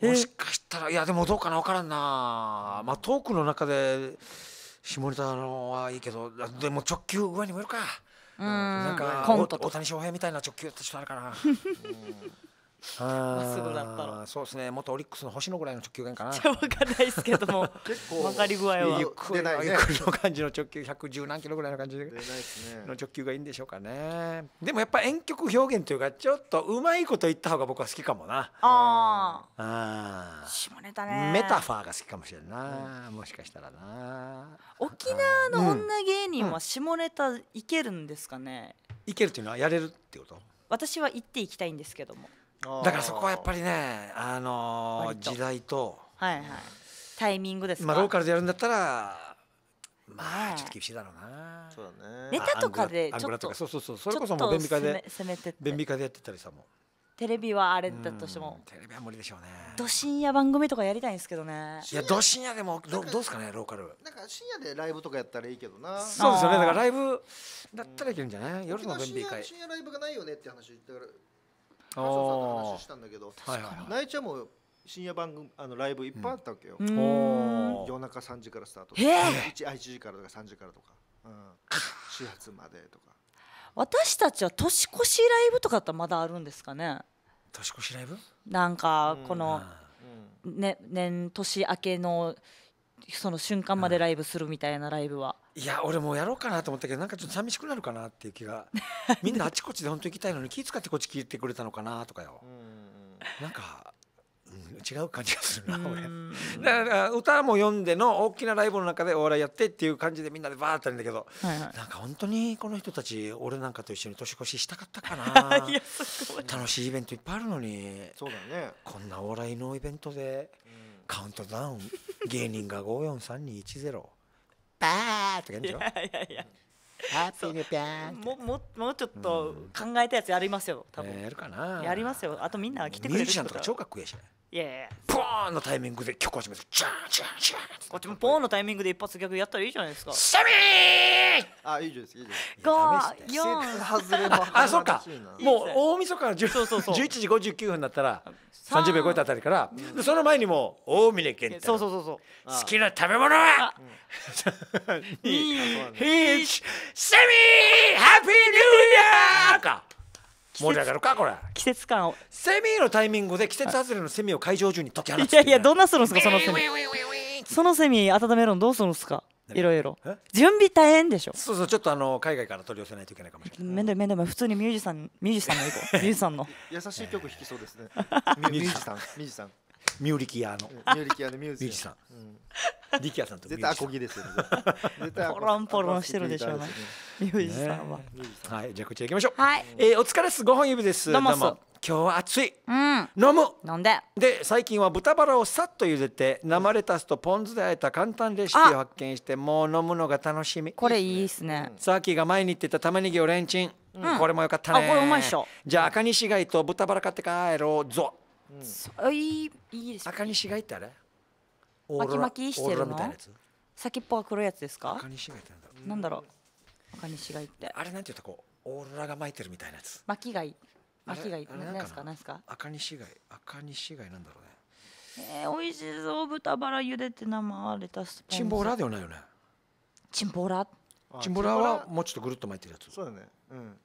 A: れな
B: いもしかしたらいやでもどうかな分からんなまあトークの中で下ネタのはいいけどでも直球具合にもよるか
A: うんなんかコント
B: 大谷翔平みたいな直球ってちあるかな、
A: うんまっすぐだっ
B: たそうですね元オリックスの星野ぐらいの直球がいいかなじゃ分かんないですけども 結構分かり具合はゆっくり、ね、ゆっくりの感じの直球110何キロぐらいの感じで、ね、の直球がいいんでしょうかねでもやっぱ遠曲表現というかちょっとうまいこと言った方が僕は好きかもな
A: あ
B: あ
A: 下ネタねメタファーが好きかもしれんな、うん、もしかしたらな沖縄の女芸人は下ネタいけるんですかね、うんうん、いけるっていうのはやれるってこと私は行っていきたいんですけどもだからそこ
B: はやっぱりね、あのー、時代と、
A: はいはい、タイミングですまあ、ロー
B: カルでやるんだったらまあちょっと厳しいだろうなそうだねネタとかでちょっとそうそうそうそれこそもう便利化で便利化でやってたりさも
A: テレビはあれだとしても、
B: テレビは無理でしょうね
A: ど深夜番組とかやりたいんですけどねいや
C: ど深夜でもどどうですかねローカルなんか深夜でライブとかやったらいいけどなそうですよねだからライブだったらいけるんじゃない、夜の便利会深夜ライブがないよねって話言だから橋さんと話したんだけどナイちゃんも深夜番組あのライブいっぱいあったわけよ、うん、夜中3時からスタートとか、え 1, 1時からとか3時からとか、うん、始発までとか
A: 私たちは年越しライブとかってまだあるんですかね年越しライブなんかこの、うん、ね、年年明けのその瞬間までライブするみたいなライブは、
B: いや俺もやろうかなと思ったけどなんかちょっと寂しくなるかなっていう気が みんなあちこちで本当行きたいのに気使ってこっち聞いてくれたのかなとかよなんか、うん、違う感じがするな俺だから歌も読んでの大きなライブの中でお笑いやってっていう感じでみんなでバーってあるんだけど、はいはい、なんか本当にこの人たち俺なんかと一緒に年越ししたかったかな 楽しいイベントいっぱいあるのにそうだ、ね、こんなお笑いのイベントで、カウントダウン芸人が543210
C: パ
B: ーとか言ういやい
A: やいやハッピーニューピャンもうもうちょっと考えたやつやりますよ多分、やるかなやりますよあとみんな来てくれるミュージシャンとか超かっこいいいやいや
B: ポーンのタイミングで曲始めてジャンジャンジャン
A: こっちもポーンのタイミングで一発ギやったらいいじゃないですかセ
B: ミーあいいですいいです5 4
A: 外れのあそっか
B: もう大晦日からそうそうそう11時59分だったら30秒超えたあたりからでその前にも大峰健太そうそうそうそう好きな食べ物は1 セミーハッピーニューイヤーか盛り上がるかこれ季節感をセミのタイミングで季節外れのセミを会場中に解き放つい
A: やいやどんなするんですかそのセミそのセミ温めるのどうするんですかいろいろ準備大変でしょそ
B: うそうちょっとあの海外から取り寄せないといけないかもし
A: れない めんどいめんどい普通にミュージシャンミュージシャンの行こうミュージシャンの優しい
C: 曲弾きそうですねミュージシャンミュージシャン
A: ミューリキアの。ミューリキアのミュージシャン。リキアさんと絶対アコギですよね。絶対ポロンポロンしてるでしょうね。ミュージシャンは。
B: はい、じゃあこちら行き
A: ましょう。はい。えお
B: 疲れっす。5本指です。どうも。今日は暑い。
A: うん。飲む。飲んで。
B: で最近は豚バラをさっと茹でて生レタスとポン酢で和えた簡単レシピを発見してもう飲むのが楽しみ。こ
A: れいいですね。
B: さっきが前に言ってた玉ねぎをレンチン。これもよかったね。これうまいっしょ。じゃあ赤西貝と豚バラ買って帰ろうぞ。
A: うん、いいいいです、赤西がいたら巻き巻きしてるの先っぽは黒いやつですか赤西がいたんだなんだろう赤西がいっ
B: てあれなんていうとこうオーロラが巻いてるみたいなやつ
A: 巻き貝巻き貝なんですか
B: なんですか赤西貝赤西貝なんだろうね
A: えー、美味しそう豚バラ茹でて生レタスチンボラではないよねチンボラ
C: チンボラは
A: もうちょっとぐるっと巻いてるやつそうだねうん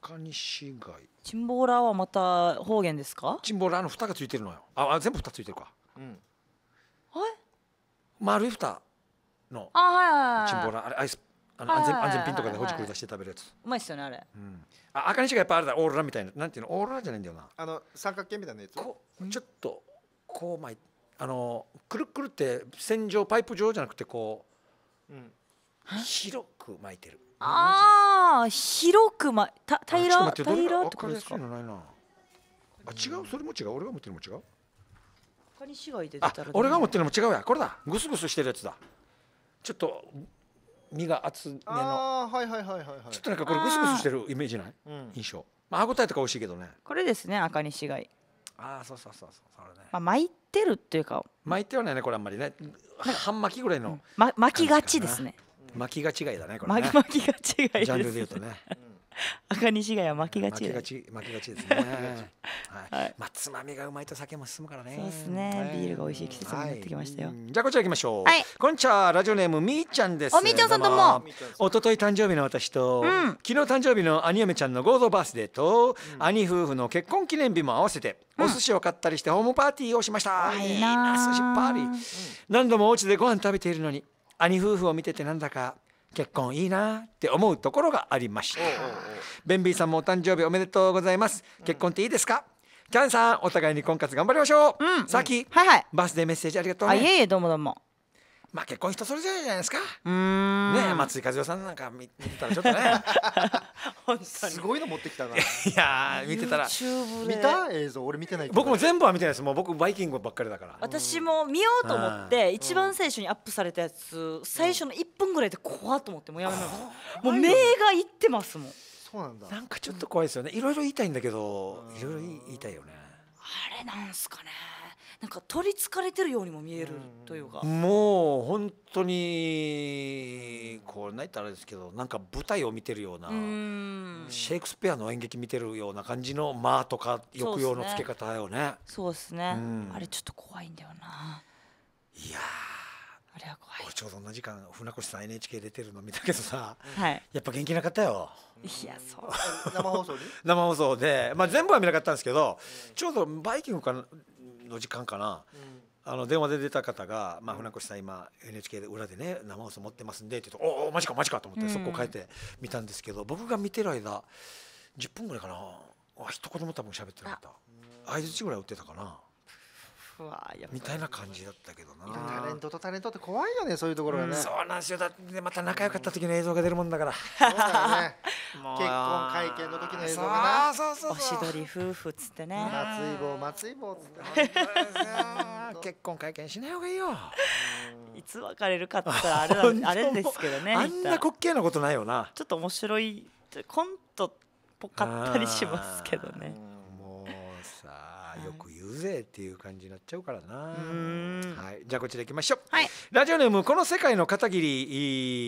C: 赤西街
A: チンボーラーはまた方言ですかチンボーラーの蓋がついてるのよあ
B: あ全部蓋ついてるか
C: うんは
B: い丸い蓋のあ
A: はいはいはいチンボー
B: ラーあれアイスあの安全安全ピンとかでほじくり出して食べるやつうまいっすよねあれうんあ赤西がやっぱあれだオーロラみたいななんていうのオーロラじゃないんだよなあの
C: 三角形みたいなやつこちょっとこうまい
B: あのくるくるって線状パイプ状じゃなくてこう、うん、広く巻いてるああ広くまた平ら平とかですか。あ違うそれも違う俺が持ってるのも違う。
A: 他に市外で俺が持
B: ってるのも違うやこれだグスグスしてるやつだ。ちょっと身が厚めの。
A: あはいはいはいはい、はい、ちょっとなんかこれグスグスして
B: るイメージない？印象。まあ歯ごたえとか美味しいけどね。
A: これですね赤に西貝。ああそうそうそうそうそれね。まあ巻いてるっていうか。
B: 巻いてはないねこれあんまりね。半巻きぐらいの、
A: ま。巻きがちですね。巻きが違い
B: だねこれね巻きが違いジャンルで言うとね
A: 赤西が巻きがち巻きがち巻きがちですね はい、はい、まあつ
B: まみがうまいと酒も進むからね
A: そうですね、ビールが美味しい季節になってきましたよ、はい、
B: じゃあこちら行きましょう、はい、こんにちはラジオネームみーちゃんですおみーちゃんさんども一昨日誕生日の私と、うん、昨日誕生日の兄嫁ちゃんの合同バースデーと、うん、兄夫婦の結婚記念日も合わせてお寿司を買ったりしてホームパーティーをしました、うん、いいな寿司パーティー、何度もお家でご飯食べているのに兄夫婦を見ててなんだか結婚いいなって思うところがありましたベンビーさんもお誕生日おめでとうございます結婚っていいですか、キャンさんお互いに婚活頑張りましょう、うん、さき、はいはい、バスでメッセージありがとう、ね、あいえ
A: いえどうもどうもまあ結婚人それぞれじゃないですか。
B: ね松井和代さんなんか見てたらちょっとね。
A: 本当にすごいの持
B: ってきたな。いや見てたら。YouTube
A: で見た
C: 映像俺見てな
B: い。僕も全部は見てないです。もう僕バイキングばっかりだから。
A: 私も見ようと思って一番最初にアップされたやつ最初の1分ぐらいで怖っと思ってもうやめます。もう目がいってますもん。そうなんだ。なんかち
B: ょっと怖いですよね。いろいろ言いたいんだけどいろいろ言いたいよね。
A: あれなんすかね。なんか取りつかれてるようにも見えるというか、う
B: ん、もう本当にこう何言ったらあれですけどなんか舞台を見てるような、うシェイクスピアの演劇見てるような感じの「間」とか抑揚のつけ方よね
A: そうですね、ねうん、あれちょっと怖いんだよないや
B: あれは怖いちょうど同じ時間船越さん NHK 出てるの見たけどさ、はい、やっぱ元気なかったよ
A: いやそう 生放送で
B: 生放送で、まあ、全部は見なかったんですけど、ちょうど「バイキング」かの時間かな、うん、あの電話で出た方が、まあ、船越さん今 NHK で裏でね生放送持ってますんでって言うと「おおマジかマジか」と思ってそこ変えて見たんですけど、僕が見てる間10分ぐらいかな一言も多分喋ってなかった相づちぐらい打ってたかな。
C: わやみたいな感じだったけど
B: なタレン
C: トとタレントって怖いよねそういうところがね、うん、そう
B: なんですよだってまた仲良かった時の映像
C: が出るもんだからね、
B: 結
C: 婚会見の時
A: の映像がなそうそうおしどり夫婦っつってね松井坊松井坊っつって結婚会見しない方がいいよいつ別れるかってあれ あれですけどねあんな滑稽なことないよなちょっと面白いコントっぽかったりしますけどねもうさ
B: ぜっていう感じになっちゃうからなはいじゃあこちらいきましょう、はい、ラジオネームこの世界の片桐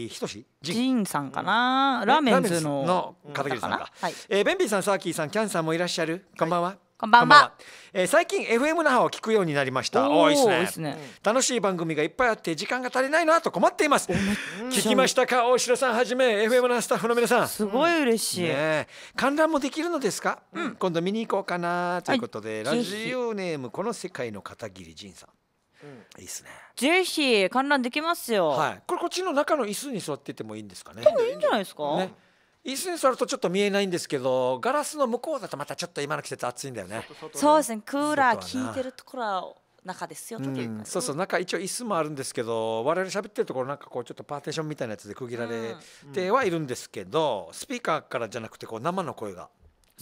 B: 仁とジンさんかな、うん、ラーメンズの片桐さんか、はい、えー、ベンビーさんサーキーさんキャンさんもいらっしゃるこんばんは、はいこんばんは。えー、最近 FM 那覇を聞くようになりました。おいいですね。楽しい番組がいっぱいあって時間が足りないなと困っています。聞きましたか大城さんはじめ FM 那覇スタッフの皆さん。すごい嬉しい。ね、観覧もできるのですか、うん、今度見に行こうかなということで、ラジオネームこの世界の片桐仁さん。うん、いいっすね。ぜひ観覧できますよ。はい。これこっちの中の椅子に座っててもいいんですかね。いいんじゃないですか。ね椅子に座るとちょっと見えないんですけどガラスの向こうだとまたちょっと今の季節暑いんだよねそうで
A: すねクーラー効いてるところは中ですよ、うん、
B: そうそう中一応椅子もあるんですけど我々喋ってるところなんかこうちょっとパーテーションみたいなやつで区切られてはいるんですけど、スピーカーからじゃなくてこう生の声が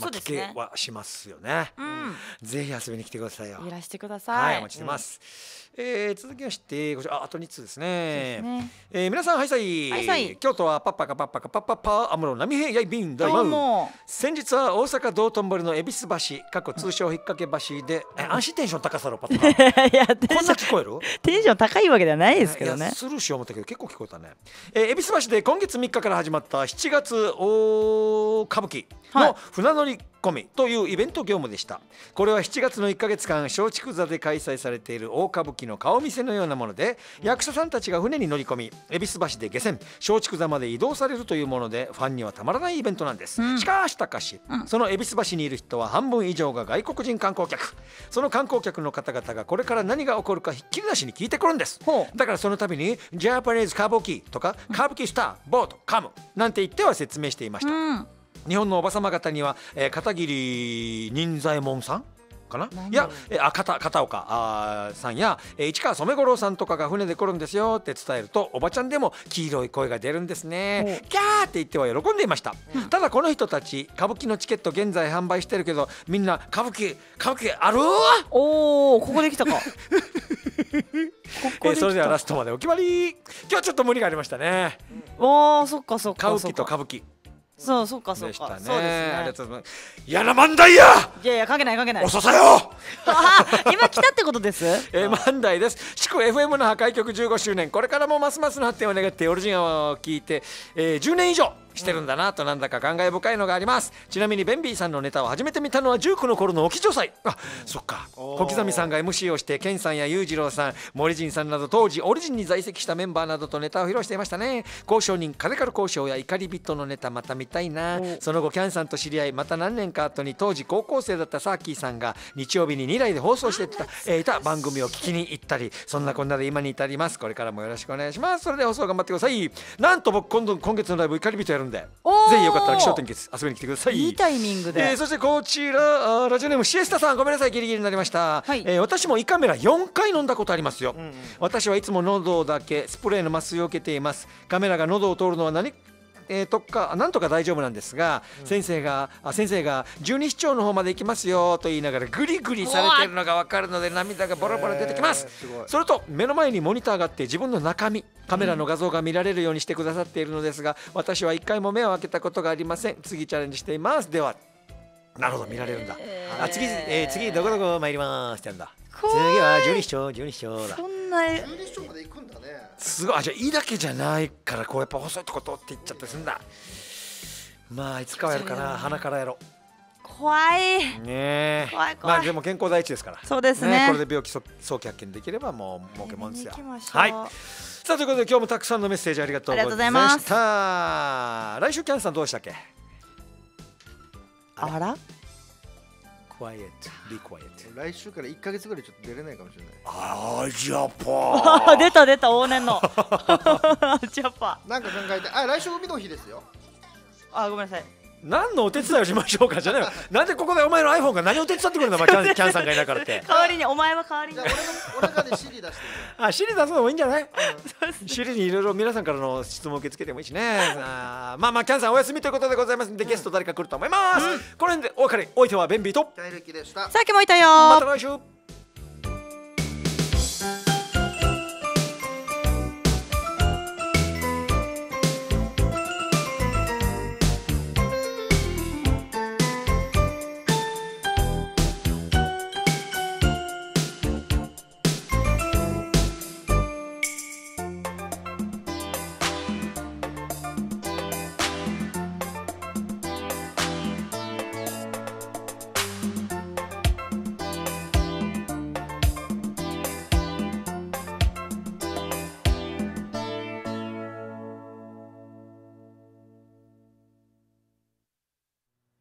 B: まあ、来てはしますよね、うん、ぜひ遊びに来てくださいよ
A: いらしてくださいは
B: いお待ちしてます、うん、えー、続きましてこちらあと2通ですねで、ね、えー、皆さんはいさい、はい、さい京都はパッパカパッパカパッパッパアムロ波平やいびんだま先日は大阪道頓堀の恵比寿橋過去通称引っ掛け橋で、うん、安心テンション高さのパッ
A: パいやこんな聞こえるテンション高いわけではないですけどねスルーしよう思ったけど結構聞こえたね、
B: えー、恵比寿橋で今月3日から始まった7月大歌舞伎の船の乗り込みというイベント業務でしたこれは7月の1ヶ月間松竹座で開催されている大歌舞伎の顔見せのようなもので役者さんたちが船に乗り込み恵比寿橋で下船松竹座まで移動されるというものでファンにはたまらないイベントなんです、うん、しかしたかし、うん、その恵比寿橋にいる人は半分以上が外国人観光客その観光客の方々がこれから何が起こるかひっきりなしに聞いてくるんですだからその度にジャパニーズ歌舞伎とか歌舞伎スターボートカムなんて言っては説明していました、うん日本のおば様方には、えー、片桐仁左衛門さんかないやあ片片岡あさんや市川染五郎さんとかが船で来るんですよって伝えるとおばちゃんでも黄色い声が出るんですねキャーって言っては喜んでいました、うん、ただこの人たち歌舞伎のチケット現在販売してるけどみんな歌舞伎歌舞伎ある
A: おおここでき
B: たか ここえそれではラストまでお決まり今日ちょっと無理がありましたね、うん、あそっかそっか歌舞伎と歌舞伎
A: そうそうかそうか、そうですねあり
B: がとうございます嫌な漫才や
A: いやいやかけないかけない遅さよ 今来たってこと
B: ですえー、漫才です祝 FM の破壊曲15周年これからもますますの発展を願ってオリジナルを聞いて、えー、10年以上してるんだなとなんだか感慨深いのがありますちなみにベンビーさんのネタを始めてみたのは19の頃の沖女祭あ、うん、そっか小刻みさんが MC をしてケンさんや裕次郎さん森陣さんなど当時オリジンに在籍したメンバーなどとネタを披露していましたね交渉人カレカル交渉や怒り人のネタまた見たいなその後キャンさんと知り合いまた何年か後に当時高校生だったサーキーさんが日曜日に2台で放送してた,、えいた番組を聞きに行ったりそんなこんなで今に至りますこれからもよろしくお願いしますそれで放送頑張ってくださいなんと僕今度今月のライブ怒り人やるるんでぜひよかったら気象天気遊びに来てくださいいいタイ
A: ミングで、えー、そ
B: してこちらラジオネームシエスタさんごめんなさいギリギリになりました、はい、えー、私も胃カメラ4回飲んだことありますよ、うんうん、私はいつも喉だけスプレーの麻酔を受けていますカメラが喉を通るのは何えー、とかなんとか大丈夫なんですが、うん、先生があ先生が十二指腸の方まで行きますよと言いながらグリグリされてるのが分かるので涙がボロボロ出てきますえー、すそれと目の前にモニターがあって自分の中身カメラの画像が見られるようにしてくださっているのですが、うん、私は一回も目を開けたことがありません次チャレンジしていますではなるほど見られるんだ、えー、あ次、えー、次どこどこ参りますってんだ次は十二指腸十二指腸だそ
A: んな十二指腸まで行くん
B: だねすごいあじゃあ胃だけじゃないからこうやっぱ細いとこ通っていっちゃってすんだまあいつかはやるかな鼻からやろう
A: 怖い
B: ね怖い怖いまあでも健康第一ですからそうですね、ね、これで病気早期発見できればもう儲けもんですよはい
A: さ
B: あということで今日もたくさんのメッセージありがとうございました来週キャンさんどうしたっけ
A: あら
C: quiet, be quiet. 来週から1か月ぐらいちょっと出れないかもしれない。あ
A: ジャパン 出た出た、往年の。ジャパン。なんか考えて、あ、来週海の日ですよ。あ、ごめんなさい。
B: 何のお手伝いをしましょうかじゃないなんでここでお前の iPhone が何を手伝ってくれるのお前キャン キャンさんがいなからって
A: 代わりにお前は代わりに俺が
B: 俺がね s i 出してあ s i 出すのもいいんじゃない s i にいろいろ皆さんからの質問受け付けてもいいしねあまあまあキャンさんお休みということでございますんで、うん、ゲスト誰か来ると思います、うん、この辺でお別れおいてはベンビーとさ
C: っきもいたよまた来週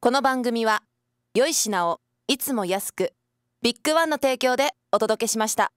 A: この番組は良い品をいつも安くビッグワンの提供でお届けしました。